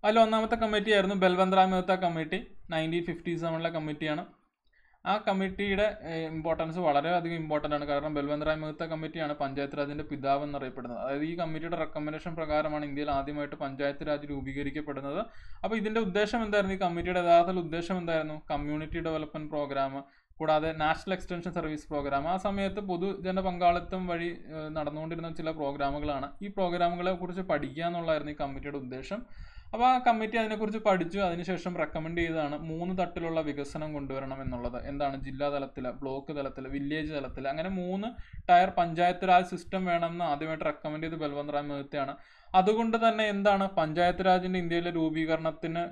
അതിൽ ഒന്നാമത്തെ കമ്മിറ്റി ആയിരുന്നു Balwantram Mehta committee nineteen fifty സെവനിലെ കമ്മിറ്റിയാണ് ആ കമ്മിറ്റിയുടെ ഇമ്പോർട്ടൻസ് വളരെയധികം ഇമ്പോർട്ടൻ്റ് ആണ് കാരണം ബൽവന്ത് മേത്ത കമ്മിറ്റിയാണ് പഞ്ചായത്ത് രാജിൻ്റെ പിതാവ് എന്നറിയപ്പെടുന്നത് അതായത് ഈ കമ്മിറ്റിയുടെ റെക്കമെൻഡേഷൻ പ്രകാരമാണ് ഇന്ത്യയിൽ ആദ്യമായിട്ട് പഞ്ചായത്ത് രാജ് രൂപീകരിക്കപ്പെടുന്നത് അപ്പോൾ ഇതിൻ്റെ ഉദ്ദേശം എന്തായിരുന്നു ഈ കമ്മിറ്റിയുടെ യഥാർത്ഥ ഉദ്ദേശം എന്തായിരുന്നു കമ്മ്യൂണിറ്റി ഡെവലപ്മെൻറ്റ് പ്രോഗ്രാം കൂടാതെ നാഷണൽ എക്സ്റ്റൻഷൻ സർവീസ് പ്രോഗ്രാം ആ സമയത്ത് പൊതുജന പങ്കാളിത്തം വഴി നടന്നുകൊണ്ടിരുന്ന ചില പ്രോഗ്രാമുകളാണ് ഈ പ്രോഗ്രാമുകളെ കുറിച്ച് പഠിക്കുക എന്നുള്ളതായിരുന്നു ഈ കമ്മിറ്റിയുടെ ഉദ്ദേശം അപ്പോൾ ആ കമ്മിറ്റി അതിനെക്കുറിച്ച് പഠിച്ചു അതിനുശേഷം റെക്കമെൻഡ് ചെയ്തതാണ് മൂന്ന് തട്ടിലുള്ള വികസനം കൊണ്ടുവരണം എന്നുള്ളത് എന്താണ് ജില്ലാ തലത്തിൽ ബ്ലോക്ക് തലത്തിൽ വില്ലേജ് തലത്തിൽ അങ്ങനെ മൂന്ന് ടയർ പഞ്ചായത്ത് രാജ് സിസ്റ്റം വേണമെന്ന് ആദ്യമായിട്ട് റെക്കമെൻഡ് ചെയ്ത് ബൽവന്ത് റാം മെഹ്തയാണ് അതുകൊണ്ട് തന്നെ എന്താണ് പഞ്ചായത്ത് രാജിൻ്റെ ഇന്ത്യയിലെ രൂപീകരണത്തിന്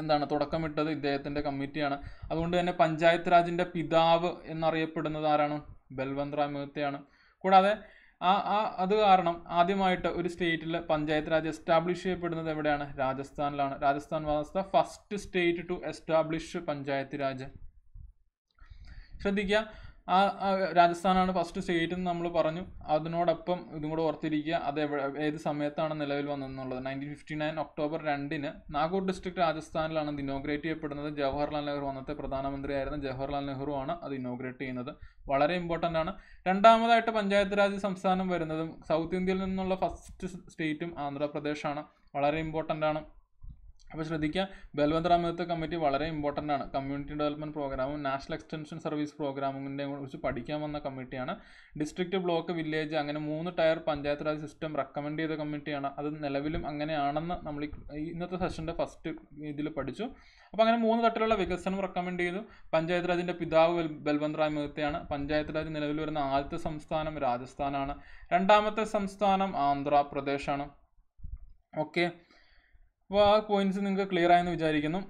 എന്താണ് തുടക്കമിട്ടത് ഇദ്ദേഹത്തിൻ്റെ കമ്മിറ്റിയാണ് അതുകൊണ്ട് തന്നെ പഞ്ചായത്ത് രാജിൻ്റെ പിതാവ് എന്നറിയപ്പെടുന്നത് ആരാണ് ബൽവന്ത് റായ് കൂടാതെ ആ ആ അത് കാരണം ആദ്യമായിട്ട് ഒരു സ്റ്റേറ്റിൽ പഞ്ചായത്ത് രാജ് എസ്റ്റാബ്ലിഷ് ചെയ്യപ്പെടുന്നത് എവിടെയാണ് രാജസ്ഥാനിലാണ് Rajasthan was first state to establish panchayat Raj ശ്രദ്ധിക്കുക ആ രാജസ്ഥാനാണ് ഫസ്റ്റ് സ്റ്റേറ്റ് എന്ന് നമ്മൾ പറഞ്ഞു അതിനോടൊപ്പം ഇതും കൂടെ ഓർത്തിരിക്കുക അത് ഏത് സമയത്താണ് നിലവിൽ വന്നതെന്നുള്ളത് നയൻറ്റീൻ ഫിഫ്റ്റി നയൻ ഒക്ടോബർ രണ്ടിന് നാഗൂർ ഡിസ്ട്രിക്ട് രാജസ്ഥാനിലാണ് ഇത് ഇനോഗ്രേറ്റ് ചെയ്യപ്പെടുന്നത് ജവഹർലാൽ നെഹ്റു അന്നത്തെ പ്രധാനമന്ത്രിയായിരുന്ന ജവഹർലാൽ നെഹ്റു ആണ് അത് ഇനോഗ്രേറ്റ് ചെയ്യുന്നത് വളരെ ഇമ്പോർട്ടൻ്റ് ആണ് രണ്ടാമതായിട്ട് പഞ്ചായത്ത് രാജ് സംസ്ഥാനം വരുന്നതും സൗത്ത് ഇന്ത്യയിൽ നിന്നുള്ള ഫസ്റ്റ് സ്റ്റേറ്റും ആന്ധ്രാപ്രദേശാണ് വളരെ ഇമ്പോർട്ടൻ്റ് ആണ് അപ്പോൾ ശ്രദ്ധിക്കുക ബൽവന്തറാമത്ത് കമ്മിറ്റി വളരെ ഇമ്പോർട്ടൻ്റ് ആണ് കമ്മ്യൂണിറ്റി ഡെവലപ്മെൻറ്റ് പ്രോഗ്രാമും നാഷണൽ എക്സ്റ്റൻഷൻ സർവീസ് പ്രോഗ്രാമിൻ്റെ കുറിച്ച് പഠിക്കാൻ വന്ന കമ്മിറ്റിയാണ് ഡിസ്ട്രിക്ട് ബ്ലോക്ക് വില്ലേജ് അങ്ങനെ മൂന്ന് tier panchayat Raj system recommend ചെയ്ത കമ്മിറ്റിയാണ് അത് നിലവിലും അങ്ങനെയാണെന്ന് നമ്മൾ ഇന്നത്തെ സെഷൻ്റെ ഫസ്റ്റ് ഇതിൽ പഠിച്ചു അപ്പോൾ അങ്ങനെ മൂന്ന് തട്ടിലുള്ള വികസനം റെക്കമെൻഡ് ചെയ്തു പഞ്ചായത്ത് രാജിൻ്റെ പിതാവ് ബൽവന്ത് റായ് പഞ്ചായത്ത് രാജ് നിലവിൽ വരുന്ന ആദ്യത്തെ സംസ്ഥാനം രാജസ്ഥാനാണ് രണ്ടാമത്തെ സംസ്ഥാനം ആന്ധ്രാപ്രദേശാണ് ഓക്കെ അപ്പോൾ ആ പോയിന്റ്സ് നിങ്ങൾക്ക് ക്ലിയർ ആയെന്ന് വിചാരിക്കുന്നു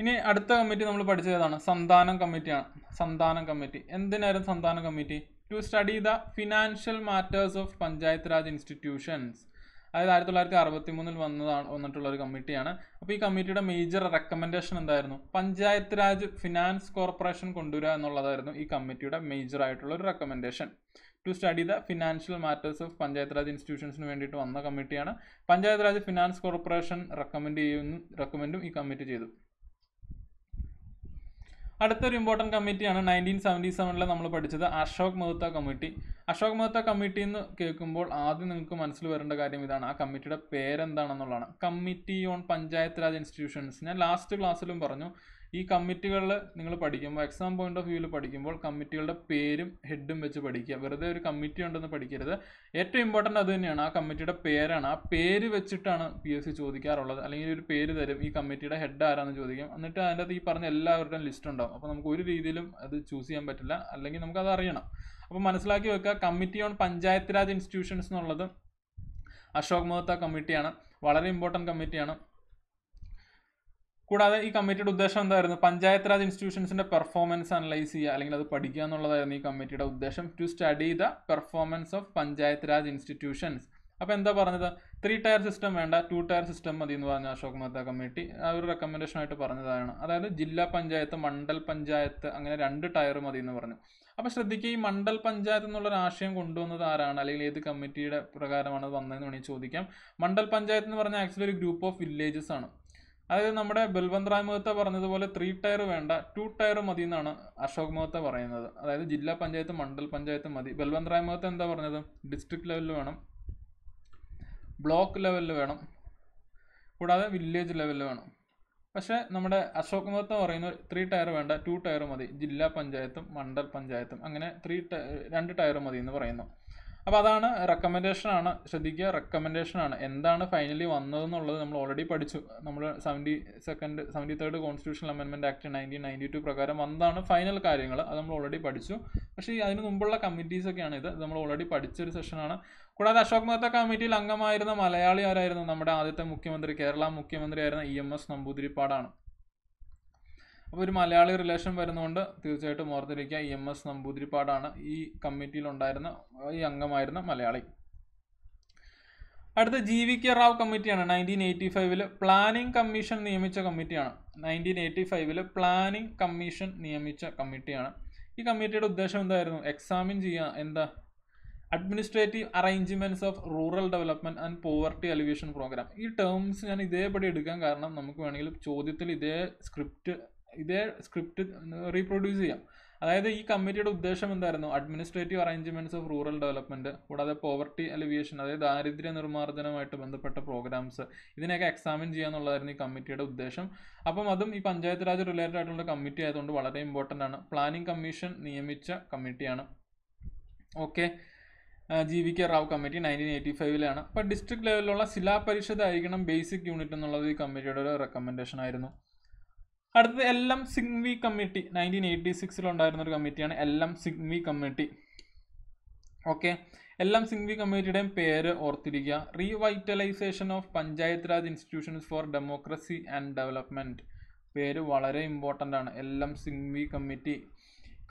ഇനി അടുത്ത കമ്മിറ്റി നമ്മൾ പഠിച്ചതാണ് സന്താനം കമ്മിറ്റിയാണ് സന്താനം കമ്മിറ്റി എന്തിനായിരുന്നു Santhanam committee to study the financial matters of panchayat Raj institutions അതായത് ആയിരത്തി തൊള്ളായിരത്തി അറുപത്തി മൂന്നിൽ വന്നതാണ് വന്നിട്ടുള്ള ഒരു കമ്മിറ്റിയാണ് അപ്പോൾ ഈ കമ്മിറ്റിയുടെ മേജർ റെക്കമെൻഡേഷൻ എന്തായിരുന്നു പഞ്ചായത്ത് രാജ് ഫിനാൻസ് കോർപ്പറേഷൻ കൊണ്ടുവരിക എന്നുള്ളതായിരുന്നു ഈ കമ്മിറ്റിയുടെ മേജർ ആയിട്ടുള്ള ഒരു recommendation to study the financial matters of panchayat Raj ഇൻസ്റ്റിറ്റ്യൂഷൻസിന് വേണ്ടിയിട്ട് വന്ന കമ്മിറ്റിയാണ് panchayat Raj finance corporation recommend ചെയ്യുന്ന റെക്കമെൻഡും ഈ കമ്മിറ്റി ചെയ്തു അടുത്തൊരു ഇമ്പോർട്ടൻറ്റ് കമ്മിറ്റിയാണ് നയൻറ്റീൻ സെവൻറ്റി സെവനിൽ നമ്മൾ പഠിച്ചത് അശോക് മെഹ്ത്ത കമ്മിറ്റി അശോക് മെഹ്ത്ത കമ്മിറ്റി എന്ന് കേൾക്കുമ്പോൾ ആദ്യം നിങ്ങൾക്ക് മനസ്സിൽ വരേണ്ട കാര്യം ഇതാണ് ആ കമ്മിറ്റിയുടെ പേരെന്താണെന്നുള്ളതാണ് committee on panchayat Raj institutions ഞാൻ ലാസ്റ്റ് ക്ലാസ്സിലും പറഞ്ഞു ഈ കമ്മിറ്റികളിൽ നിങ്ങൾ പഠിക്കുമ്പോൾ എക്സാം പോയിന്റ് ഓഫ് വ്യൂവിൽ പഠിക്കുമ്പോൾ കമ്മിറ്റികളുടെ പേരും ഹെഡും വെച്ച് പഠിക്കുക വെറുതെ ഒരു കമ്മിറ്റി ഉണ്ടെന്ന് പഠിക്കരുത് ഏറ്റവും ഇമ്പോർട്ടൻ്റ് അത് തന്നെയാണ് ആ കമ്മിറ്റിയുടെ പേരാണ് ആ പേര് വെച്ചിട്ടാണ് പി എസ് സി ചോദിക്കാറുള്ളത് അല്ലെങ്കിൽ ഒരു പേര് തരും ഈ കമ്മിറ്റിയുടെ ഹെഡ് ആരാന്ന് ചോദിക്കും എന്നിട്ട് അതിൻ്റെ ഈ പറഞ്ഞ എല്ലാവരുടെയും ലിസ്റ്റ് ഉണ്ടാവും അപ്പോൾ നമുക്ക് ഒരു രീതിയിലും അത് ചൂസ് ചെയ്യാൻ പറ്റില്ല അല്ലെങ്കിൽ നമുക്കത് അറിയണം അപ്പോൾ മനസ്സിലാക്കി വെക്കുക committee on panchayat Raj institutions എന്നുള്ളത് അശോക് മഹത്ത കമ്മിറ്റിയാണ് വളരെ ഇമ്പോർട്ടൻറ്റ് കമ്മിറ്റിയാണ് കൂടാതെ ഈ കമ്മിറ്റിയുടെ ഉദ്ദേശം എന്തായിരുന്നു പഞ്ചായത്ത് രാജ് ഇൻസ്റ്റിറ്റ്യൂഷൻസിന്റെ പെർഫോമൻസ് അനലൈസ് ചെയ്യുക അല്ലെങ്കിൽ അത് പഠിക്കുക എന്നുള്ളതായിരുന്നു ഈ കമ്മിറ്റിയുടെ ഉദ്ദേശം to study the performance of panchayat Raj institutions അപ്പോൾ എന്താ പറഞ്ഞത് ത്രീ ടയർ സിസ്റ്റം വേണ്ട ടു ടയർ സിസ്റ്റം മതി എന്ന് പറഞ്ഞ അശോക് മെഹ്ത കമ്മിറ്റി ആ ഒരു റെക്കമെൻഡേഷനായിട്ട് പറഞ്ഞതാണ് അതായത് ജില്ലാ പഞ്ചായത്ത് മണ്ഡൽ പഞ്ചായത്ത് അങ്ങനെ രണ്ട് ടയർ മതി എന്ന് പറഞ്ഞു അപ്പോൾ ശ്രദ്ധിക്കുക ഈ മണ്ഡൽ പഞ്ചായത്ത് എന്നുള്ളൊരു ആശയം കൊണ്ടുവന്നത് ആരാണ് അല്ലെങ്കിൽ ഏത് കമ്മിറ്റിയുടെ പ്രകാരമാണ് വന്നതെന്ന് വേണമെങ്കിൽ ചോദിക്കാം മണ്ഡൽ പഞ്ചായത്ത് എന്ന് പറഞ്ഞാൽ ആക്ച്വലി ഒരു ഗ്രൂപ്പ് ഓഫ് വില്ലേജസ് ആണ് അതായത് നമ്മുടെ ബൽവന്ത് റായ് മഹത്ത പറഞ്ഞതുപോലെ ത്രീ ടയർ വേണ്ട ടു ടയർ മതി എന്നാണ് അശോക് മഹത്ത പറയുന്നത് അതായത് ജില്ലാ പഞ്ചായത്ത് മണ്ഡൽ പഞ്ചായത്ത് മതി ബൽവന്ത് റായ് മഹത്ത എന്താ പറഞ്ഞത് ഡിസ്ട്രിക്ട് ലെവലിൽ വേണം ബ്ലോക്ക് ലെവലിൽ വേണം കൂടാതെ വില്ലേജ് ലെവലിൽ വേണം പക്ഷേ നമ്മുടെ അശോക് മഹത്ത പറയുന്ന ത്രീ ടയർ വേണ്ട ടു ടയർ മതി ജില്ലാ പഞ്ചായത്തും മണ്ഡൽ പഞ്ചായത്തും അങ്ങനെ ത്രീ രണ്ട് ടയർ മതി എന്ന് പറയുന്നു അപ്പോൾ അതാണ് റെക്കമെൻഡേഷനാണ് ശ്രദ്ധിക്കുക റെക്കമെൻഡേഷനാണ് എന്താണ് ഫൈനലി വന്നതെന്നുള്ളത് നമ്മൾ ഓൾറെഡി പഠിച്ചു നമ്മൾ seventy second seventy third constitutional amendment act nineteen ninety two പ്രകാരം വന്നതാണ് ഫൈനൽ കാര്യങ്ങൾ അത് നമ്മൾ ഓൾറെഡി പഠിച്ചു പക്ഷേ അതിന് മുമ്പുള്ള കമ്മിറ്റീസൊക്കെയാണ് ഇത് നമ്മൾ ഓൾറെഡി പഠിച്ചൊരു സെഷനാണ് കൂടാതെ അശോക് മേത്ത കമ്മിറ്റിയിൽ അംഗമായിരുന്ന മലയാളി ആരായിരുന്നു നമ്മുടെ ആദ്യത്തെ മുഖ്യമന്ത്രി കേരള മുഖ്യമന്ത്രിയായിരുന്ന ഇ എം എസ് നമ്പൂതിരിപ്പാടാണ് അപ്പോൾ ഒരു മലയാളി റിലേഷൻ വരുന്നതുകൊണ്ട് തീർച്ചയായിട്ടും ഓർത്തിരിക്കുക എം e എസ് നമ്പൂതിരിപ്പാടാണ് ഈ കമ്മിറ്റിയിലുണ്ടായിരുന്ന ഈ അംഗമായിരുന്ന മലയാളി അടുത്ത ജി വി കെ റാവ് കമ്മിറ്റിയാണ് നയൻറ്റീൻ എയ്റ്റി ഫൈവിൽ പ്ലാനിംഗ് കമ്മീഷൻ നിയമിച്ച കമ്മിറ്റിയാണ് നയൻറ്റീൻ എയ്റ്റി ഫൈവിൽ പ്ലാനിംഗ് കമ്മീഷൻ നിയമിച്ച കമ്മിറ്റിയാണ് ഈ കമ്മിറ്റിയുടെ ഉദ്ദേശം എന്തായിരുന്നു എക്സാമിൻ ചെയ്യുക എന്താ administrative arrangements of rural development and poverty alleviation programme ഈ ടേംസ് ഞാൻ ഇതേപടി എടുക്കാൻ കാരണം നമുക്ക് വേണമെങ്കിൽ ചോദ്യത്തിൽ ഇതേ സ്ക്രിപ്റ്റ് ഇതേ സ്ക്രിപ്റ്റ് റീപ്രൊഡ്യൂസ് ചെയ്യാം അതായത് ഈ കമ്മിറ്റിയുടെ ഉദ്ദേശം എന്തായിരുന്നു administrative arrangements of rural development കൂടാതെ പോവർട്ടി അലിവിയേഷൻ അതായത് ദാരിദ്ര്യ നിർമ്മാർജ്ജനവുമായിട്ട് ബന്ധപ്പെട്ട പ്രോഗ്രാംസ് ഇതിനെയൊക്കെ എക്സാമിൻ ചെയ്യാന്നുള്ളതായിരുന്നു ഈ കമ്മിറ്റിയുടെ ഉദ്ദേശം അപ്പം അതും ഈ പഞ്ചായത്ത് രാജ് റിലേറ്റഡ് ആയിട്ടുള്ള കമ്മിറ്റി ആയതുകൊണ്ട് വളരെ ഇമ്പോർട്ടൻ്റ് ആണ് പ്ലാനിംഗ് കമ്മീഷൻ നിയമിച്ച കമ്മിറ്റിയാണ് okay G V K Rao committee nineteen eighty ഫൈവിലാണ് അപ്പോൾ ഡിസ്ട്രിക്ട് ലെവലിലുള്ള ശിലാപരിഷത് ആയിരിക്കണം ബേസിക് യൂണിറ്റ് എന്നുള്ളത് ഈ കമ്മിറ്റിയുടെ ഒരു റെക്കമെൻഡേഷൻ ആയിരുന്നു അടുത്തത് L M Singhvi committee nineteen eighty സിക്സിൽ ഒരു കമ്മിറ്റിയാണ് L M Singhvi committee okay L M Singhvi കമ്മിറ്റിയുടെയും പേര് ഓർത്തിരിക്കുക revitalisation of panchayat Raj institutions for democracy and development പേര് വളരെ ഇമ്പോർട്ടൻ്റ് ആണ് L M Singhvi committee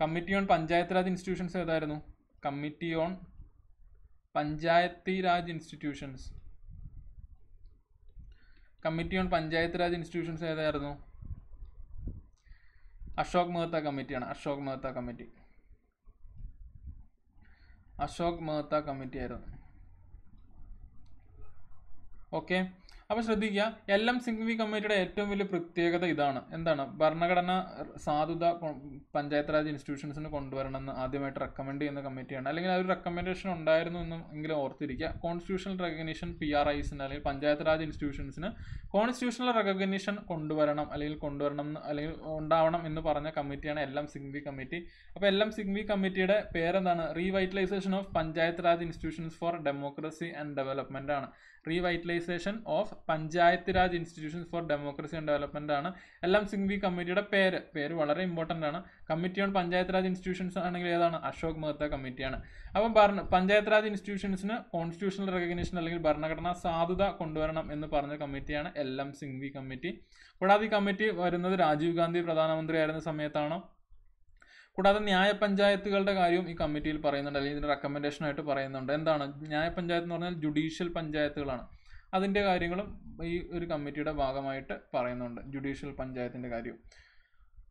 committee on panchayat Raj institutions ഏതായിരുന്നു committee on panchayati Raj institutions committee on panchayat Raj institutions ഏതായിരുന്നു അശോക് മെഹ്ത്ത കമ്മിറ്റിയാണ് അശോക് മെഹ്ത്ത കമ്മിറ്റി അശോക് മെഹ്ത്ത കമ്മിറ്റി ആയിരുന്നു ഓക്കെ അപ്പോൾ ശ്രദ്ധിക്കുക എൽ എം സിംഗ്വി കമ്മിറ്റിയുടെ ഏറ്റവും വലിയ പ്രത്യേകത ഇതാണ് എന്താണ് ഭരണഘടന സാധുത പഞ്ചായത്ത് രാജ് ഇൻസ്റ്റിറ്റ്യൂഷൻസിന് കൊണ്ടുവരണമെന്ന് ആദ്യമായിട്ട് റെക്കമെൻഡ് ചെയ്യുന്ന കമ്മിറ്റിയാണ് അല്ലെങ്കിൽ ആ ഒരു റെക്കമെൻഡേഷൻ ഉണ്ടായിരുന്നു എന്നും എങ്കിലും ഓർത്തിരിക്കുക കോൺസ്റ്റിറ്റ്യൂഷണൽ റെക്കഗ്നീഷൻ പി ആർ ഐസിന് അല്ലെങ്കിൽ പഞ്ചായത്ത് രാജ് ഇൻസ്റ്റിറ്റ്യൂഷൻസിന് കോൺസ്റ്റിറ്റ്യൂഷണൽ റെക്കഗ്നീഷൻ കൊണ്ടുവരണം അല്ലെങ്കിൽ കൊണ്ടുവരണം അല്ലെങ്കിൽ ഉണ്ടാവണം എന്ന് പറഞ്ഞ കമ്മിറ്റിയാണ് എൽ എം സിംഗ്വി കമ്മിറ്റി അപ്പോൾ എൽ എം സിംഗ്വി കമ്മിറ്റിയുടെ പേരെന്താണ് revitalisation of panchayat Raj institutions for democracy and development ആണ് revitalisation of panchayat Raj institutions for democracy and development ആണ് എല്ലാം സിംഗ്വി കമ്മിറ്റിയുടെ പേര് പേര് വളരെ ഇമ്പോർട്ടൻ്റ് ആണ് committee on panchayat Raj institutions ആണെങ്കിൽ ഏതാണ് അശോക് മഹത്ത കമ്മിറ്റിയാണ് അപ്പം ഭരണ പഞ്ചായത്ത് രാജ് ഇൻസ്റ്റിറ്റ്യൂഷൻസിന് കോൺസ്റ്റിറ്റ്യൂഷണൽ റെക്കഗ്നേഷൻ അല്ലെങ്കിൽ ഭരണഘടനാ സാധുത കൊണ്ടുവരണം എന്ന് പറഞ്ഞ കമ്മിറ്റിയാണ് എൽ എം സിംഗ്വി കമ്മിറ്റി കൂടാതെ ഈ കമ്മിറ്റി വരുന്നത് രാജീവ് ഗാന്ധി പ്രധാനമന്ത്രി ആയിരുന്ന സമയത്താണ് കൂടാതെ ന്യായ പഞ്ചായത്തുകളുടെ കാര്യവും ഈ കമ്മിറ്റിയിൽ പറയുന്നുണ്ട് അല്ലെങ്കിൽ ഇതിൻ്റെ റെക്കമെൻഡേഷനായിട്ട് പറയുന്നുണ്ട് എന്താണ് ന്യായ പഞ്ചായത്ത് എന്ന് പറഞ്ഞാൽ ജുഡീഷ്യൽ പഞ്ചായത്തുകളാണ് അതിൻ്റെ കാര്യങ്ങളും ഈ ഒരു കമ്മിറ്റിയുടെ ഭാഗമായിട്ട് പറയുന്നുണ്ട് ജുഡീഷ്യൽ പഞ്ചായത്തിൻ്റെ കാര്യവും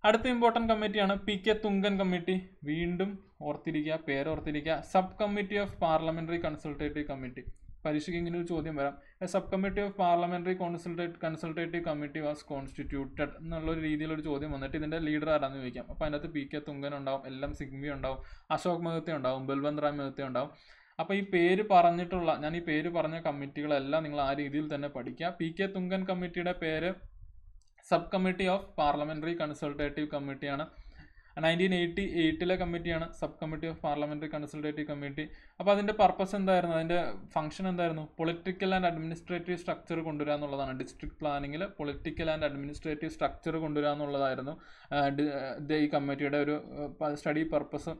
അടുത്ത ഇമ്പോർട്ടൻറ്റ് കമ്മിറ്റിയാണ് പി കെ തുങ്കൻ കമ്മിറ്റി വീണ്ടും ഓർത്തിരിക്കുക പേരോർത്തിരിക്കുക sub committee of parliamentary consultative committee പരീക്ഷയ്ക്ക് ഇങ്ങനെ ഒരു ചോദ്യം വരാം a sub committee of parliamentary കോൺസൾട്ടേറ്റ് കൺസൾട്ടേറ്റീവ് കമ്മിറ്റി വാസ് കോൺസ്റ്റിറ്റ്യൂട്ടഡ് എന്നുള്ള ഒരു രീതിയിലൊരു ചോദ്യം വന്നിട്ട് ഇതിൻ്റെ ലീഡർ ആരാന്ന് ചോദിക്കാം അപ്പോൾ അതിനകത്ത് പി കെ തുങ്കൻ ഉണ്ടാവും എല്ലാം എം ഉണ്ടാവും അശോക് മെഹത്തെ ഉണ്ടാവും ബൽവന്ത് റായ് മെഹത്തെ ഉണ്ടാവും അപ്പോൾ ഈ പേര് പറഞ്ഞിട്ടുള്ള ഞാൻ ഈ പേര് പറഞ്ഞ കമ്മിറ്റികളെല്ലാം നിങ്ങൾ ആ രീതിയിൽ തന്നെ പഠിക്കുക പി കെ തുങ്കൻ കമ്മിറ്റിയുടെ പേര് sub committee of parliamentary consultative കമ്മിറ്റിയാണ് നയൻറ്റീൻ എയ്റ്റി എയ്റ്റിലെ കമ്മിറ്റിയാണ് sub committee of parliamentary consultative committee അപ്പോൾ അതിൻ്റെ പർപ്പസ് എന്തായിരുന്നു അതിൻ്റെ ഫംഗ്ഷൻ എന്തായിരുന്നു പൊളിറ്റിക്കൽ ആൻഡ് അഡ്മിനിസ്ട്രേറ്റീവ് സ്ട്രക്ചർ കൊണ്ടുവരിക എന്നുള്ളതാണ് ഡിസ്ട്രിക്ട് പ്ലാനിങ്ങിൽ പൊളിറ്റിക്കൽ ആൻഡ് അഡ്മിനിസ്ട്രേറ്റീവ് സ്ട്രക്ചർ കൊണ്ടുവരിക എന്നുള്ളതായിരുന്നു ഈ കമ്മിറ്റിയുടെ ഒരു സ്റ്റഡി പർപ്പസ്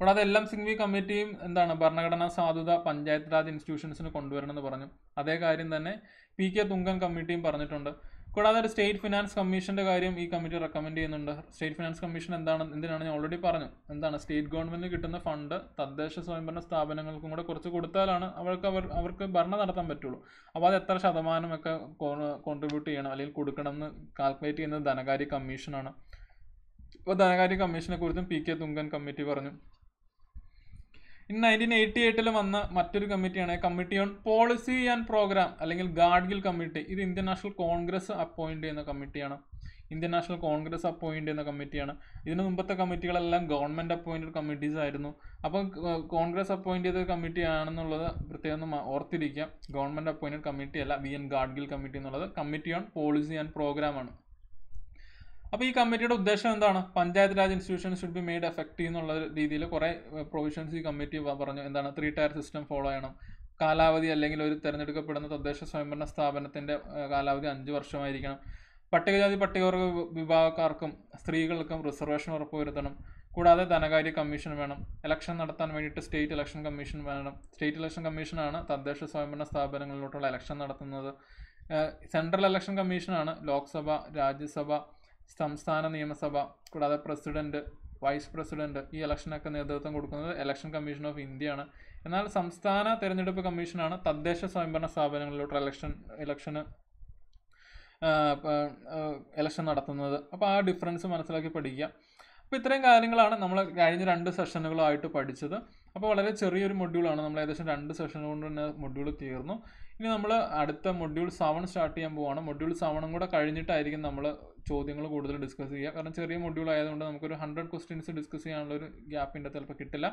കൂടാതെ എല്ലാം സിംഗ്വി കമ്മിറ്റിയും എന്താണ് ഭരണഘടനാ സാധുത പഞ്ചായത്ത് രാജ് ഇൻസ്റ്റിറ്റ്യൂഷൻസിന് കൊണ്ടുവരണമെന്ന് പറഞ്ഞു അതേ കാര്യം തന്നെ പി കെ തുങ്കൻ കമ്മിറ്റിയും പറഞ്ഞിട്ടുണ്ട് കൂടാതെ ഒരു സ്റ്റേറ്റ് ഫിനാൻസ് കമ്മീഷൻ്റെ കാര്യം ഈ കമ്മിറ്റി റെക്കമെൻഡ് ചെയ്യുന്നുണ്ട് സ്റ്റേറ്റ് ഫിനാൻസ് കമ്മീഷൻ എന്താണ് എന്തിനാണ് ഞാൻ ഓൾറെഡി പറഞ്ഞു എന്താണ് സ്റ്റേറ്റ് ഗവൺമെന്റിന് കിട്ടുന്ന ഫണ്ട് തദ്ദേശ സ്വയംഭരണ സ്ഥാപനങ്ങൾക്കും കൂടെ കുറച്ച് കൊടുത്താലാണ് അവർക്ക് അവർ അവർക്ക് ഭരണം നടത്താൻ പറ്റുള്ളൂ അപ്പോൾ അത് എത്ര ശതമാനമൊക്കെ കോൺട്രിബ്യൂട്ട് ചെയ്യണം അല്ലെങ്കിൽ കൊടുക്കണം എന്ന് കാൽക്കുലേറ്റ് ചെയ്യുന്നത് ധനകാര്യ കമ്മീഷനാണ് ഇപ്പോൾ ധനകാര്യ കമ്മീഷനെ കുറിച്ചും പി കെ തുങ്കൻ കമ്മിറ്റി പറഞ്ഞു ഇൻ നയൻറ്റീൻ എയ്റ്റി എയ്റ്റിൽ വന്ന മറ്റൊരു കമ്മിറ്റിയാണ് committee on policy and programme അല്ലെങ്കിൽ ഗാഡ്ഗിൽ കമ്മിറ്റി ഇത് ഇന്ത്യൻ നാഷണൽ കോൺഗ്രസ് അപ്പോയിൻ്റ് ചെയ്യുന്ന കമ്മിറ്റിയാണ് ഇന്ത്യൻ നാഷണൽ കോൺഗ്രസ് അപ്പോയിൻ്റ് ചെയ്യുന്ന കമ്മിറ്റിയാണ് ഇതിന് മുമ്പത്തെ കമ്മിറ്റികളെല്ലാം ഗവൺമെൻറ് അപ്പോയിൻറ്റഡ് കമ്മിറ്റീസ് ആയിരുന്നു അപ്പം കോൺഗ്രസ് അപ്പോയിൻറ്റ് ചെയ്ത കമ്മിറ്റി ആണെന്നുള്ളത് പ്രത്യേകം ഓർത്തിരിക്കുക ഗവൺമെൻറ് അപ്പോയിൻറ്റഡ് കമ്മിറ്റി അല്ല വി എൻ ഗാഡ്ഗിൽ കമ്മിറ്റി എന്നുള്ളത് കമ്മിറ്റി ഓൺ പോളിസി ആൻഡ് പ്രോഗ്രാമാണ് അപ്പോൾ ഈ കമ്മിറ്റിയുടെ ഉദ്ദേശം എന്താണ് panchayat Raj institution should be made effective എന്നുള്ള രീതിയിൽ കുറേ പ്രൊവിഷൻസ് ഈ കമ്മിറ്റി പറഞ്ഞു എന്താണ് ത്രീ ടയർ സിസ്റ്റം ഫോളോ ചെയ്യണം കാലാവധി അല്ലെങ്കിൽ ഒരു തിരഞ്ഞെടുക്കപ്പെടുന്ന തദ്ദേശ സ്വയംഭരണ സ്ഥാപനത്തിൻ്റെ കാലാവധി അഞ്ച് വർഷമായിരിക്കണം പട്ടികജാതി പട്ടികവർഗ വിഭാഗക്കാർക്കും സ്ത്രീകൾക്കും റിസർവേഷൻ ഉറപ്പുവരുത്തണം കൂടാതെ ധനകാര്യ കമ്മീഷൻ വേണം ഇലക്ഷൻ നടത്താൻ വേണ്ടിയിട്ട് സ്റ്റേറ്റ് ഇലക്ഷൻ കമ്മീഷൻ വേണം സ്റ്റേറ്റ് ഇലക്ഷൻ കമ്മീഷനാണ് തദ്ദേശ സ്വയംഭരണ സ്ഥാപനങ്ങളിലോട്ടുള്ള ഇലക്ഷൻ നടത്തുന്നത് സെൻട്രൽ ഇലക്ഷൻ കമ്മീഷനാണ് ലോക്സഭ രാജ്യസഭ സംസ്ഥാന നിയമസഭ കൂടാതെ പ്രസിഡന്റ് വൈസ് പ്രസിഡന്റ് ഈ ഇലക്ഷനൊക്കെ നേതൃത്വം കൊടുക്കുന്നത് ഇലക്ഷൻ കമ്മീഷൻ ഓഫ് ഇന്ത്യയാണ് എന്നാൽ സംസ്ഥാന തെരഞ്ഞെടുപ്പ് കമ്മീഷനാണ് തദ്ദേശ സ്വയംഭരണ സ്ഥാപനങ്ങളിലോട്ട് ഇലക്ഷൻ ഇലക്ഷന് ഇലക്ഷൻ നടത്തുന്നത് അപ്പോൾ ആ ഡിഫറൻസ് മനസ്സിലാക്കി പഠിക്കുക അപ്പോൾ ഇത്രയും കാര്യങ്ങളാണ് നമ്മൾ കഴിഞ്ഞ രണ്ട് സെഷനുകളായിട്ട് പഠിച്ചത് അപ്പോൾ വളരെ ചെറിയൊരു മൊഡ്യൂളാണ് നമ്മൾ ഏകദേശം രണ്ട് സെഷൻ കൊണ്ട് തന്നെ മൊഡ്യൂൾ തീർന്നു ഇനി നമ്മൾ അടുത്ത മൊഡ്യൂൾ സെവൻ സ്റ്റാർട്ട് ചെയ്യാൻ പോവാണ് മൊഡ്യൂൾ സെവനും കൂടെ കഴിഞ്ഞിട്ടായിരിക്കും നമ്മൾ ചോദ്യങ്ങൾ കൂടുതൽ ഡിസ്കസ് ചെയ്യുക കാരണം ചെറിയ മൊഡ്യൂൾ ആയതുകൊണ്ട് നമുക്കൊരു ഹൺഡ്രഡ് ക്വസ്റ്റ്യൻസ് ഡിസ്കസ് ചെയ്യാനുള്ള ഒരു ഗ്യാപ്പിൻ്റെ ചിലപ്പോൾ കിട്ടില്ല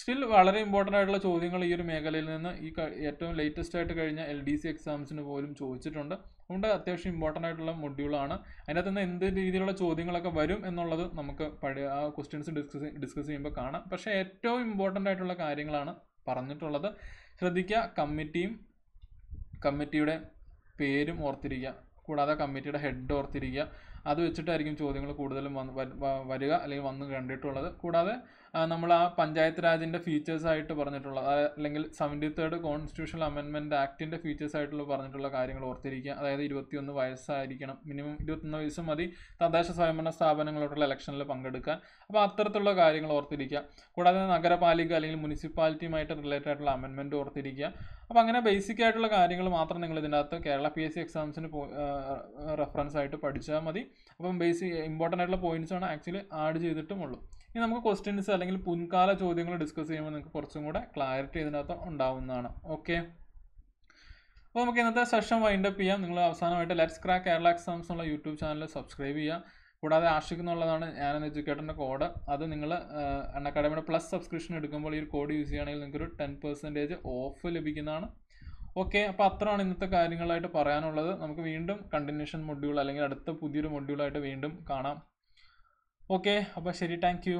സ്റ്റിൽ വളരെ ഇമ്പോർട്ടൻ്റ് ആയിട്ടുള്ള ചോദ്യങ്ങൾ ഈ ഒരു മേഖലയിൽ നിന്ന് ഈ ഏറ്റവും ലേറ്റസ്റ്റ് ആയിട്ട് കഴിഞ്ഞ എൽ ഡി സി എക്സാംസിന് പോലും ചോദിച്ചിട്ടുണ്ട് അതുകൊണ്ട് അത്യാവശ്യം ഇമ്പോർട്ടൻ്റ് ആയിട്ടുള്ള മൊഡ്യൂളാണ് അതിനകത്ത് നിന്ന് എന്ത് രീതിയിലുള്ള ചോദ്യങ്ങളൊക്കെ വരും എന്നുള്ളത് നമുക്ക് പഴയ ആ ക്വസ്റ്റ്യൻസ് ഡിസ്കസ് ഡിസ്കസ് ചെയ്യുമ്പോൾ കാണാം പക്ഷേ ഏറ്റവും ഇമ്പോർട്ടൻ്റ് ആയിട്ടുള്ള കാര്യങ്ങളാണ് പറഞ്ഞിട്ടുള്ളത് ശ്രദ്ധിക്കുക കമ്മിറ്റിയും കമ്മിറ്റിയുടെ പേരും ഓർത്തിരിക്കുക കൂടാതെ കമ്മിറ്റിയുടെ ഹെഡ് ഓർത്തിരിക്കുക അത് വെച്ചിട്ടായിരിക്കും ചോദ്യങ്ങൾ കൂടുതലും വന്ന് വരിക അല്ലെങ്കിൽ വന്ന് കണ്ടിട്ടുള്ളത് കൂടാതെ നമ്മൾ ആ പഞ്ചായത്ത് രാജിൻ്റെ ഫീച്ചേഴ്സായിട്ട് പറഞ്ഞിട്ടുള്ള അല്ലെങ്കിൽ സെവൻറ്റി തേർഡ് കോൺസ്റ്റിറ്റ്യൂഷണൽ അമെൻമെൻറ്റ് ആക്ടിൻ്റെ ഫീച്ചേഴ്സായിട്ടുള്ള പറഞ്ഞിട്ടുള്ള കാര്യങ്ങൾ ഓർത്തിരിക്കുക അതായത് ഇരുപത്തിയൊന്ന് വയസ്സായിരിക്കണം മിനിമം ഇരുപത്തൊന്ന് വയസ്സ് മതി തദ്ദേശ സ്വയംഭരണ സ്ഥാപനങ്ങളോടുള്ള ഇലക്ഷനിൽ പങ്കെടുക്കാൻ അപ്പോൾ അത്തരത്തിലുള്ള കാര്യങ്ങൾ ഓർത്തിരിക്കുക കൂടാതെ നഗരപാലിക അല്ലെങ്കിൽ മുനിസിപ്പാലിറ്റിയുമായിട്ട് റിലേറ്റഡ് ആയിട്ടുള്ള അമെൻമെൻറ്റ് ഓർത്തിരിക്കുക അപ്പോൾ അങ്ങനെ ബേസിക് ആയിട്ടുള്ള കാര്യങ്ങൾ മാത്രം നിങ്ങൾ അകത്ത് കേരള പി എസ് സി എക്സാംസിന് റെഫറൻസ് ആയിട്ട് പഠിച്ചാൽ മതി അപ്പം ബേസിക് ഇമ്പോർട്ടൻ്റ് ആയിട്ടുള്ള പോയിന്റ്സ് ആണ് ആക്ച്വലി ആഡ് ചെയ്തിട്ടുമുള്ളൂ ഇനി നമുക്ക് ക്വസ്റ്റ്യൻസ് അല്ലെങ്കിൽ മുൻകാല ചോദ്യങ്ങൾ ഡിസ്കസ് ചെയ്യുമ്പോൾ നിങ്ങൾക്ക് കുറച്ചും കൂടെ ക്ലാരിറ്റി ഇതിനകത്ത് ഉണ്ടാവുന്നതാണ് ഓക്കെ അപ്പോൾ നമുക്ക് ഇന്നത്തെ സെഷൻ വൈൻഡ് അപ്പ് ചെയ്യാം നിങ്ങൾ അവസാനമായിട്ട് ലെറ്റ്സ് ക്രാക്ക് കേരള എക്സാംസ് എന്നുള്ള യൂട്യൂബ് ചാനൽ സബ്സ്ക്രൈബ് ചെയ്യുക കൂടാതെ ആഷിക് എന്നുള്ളതാണ് ഞാൻ എഡ്യൂക്കേറ്ററിൻ്റെ കോഡ് അത് നിങ്ങൾ അക്കാഡമിയുടെ പ്ലസ് സബ്സ്ക്രിപ്ഷൻ എടുക്കുമ്പോൾ ഈ ഒരു കോഡ് യൂസ് ചെയ്യുകയാണെങ്കിൽ നിങ്ങൾക്കൊരു ടെൻ പെർസെൻറ്റേജ് ഓഫ് ലഭിക്കുന്നതാണ് ഓക്കെ അപ്പോൾ അത്രയാണ് ഇന്നത്തെ കാര്യങ്ങളായിട്ട് പറയാനുള്ളത് നമുക്ക് വീണ്ടും കണ്ടിന്യൂഷൻ മൊഡ്യൂൾ അല്ലെങ്കിൽ അടുത്ത പുതിയൊരു മൊഡ്യൂളായിട്ട് വീണ്ടും കാണാം ഓക്കെ അപ്പോൾ ശരി താങ്ക്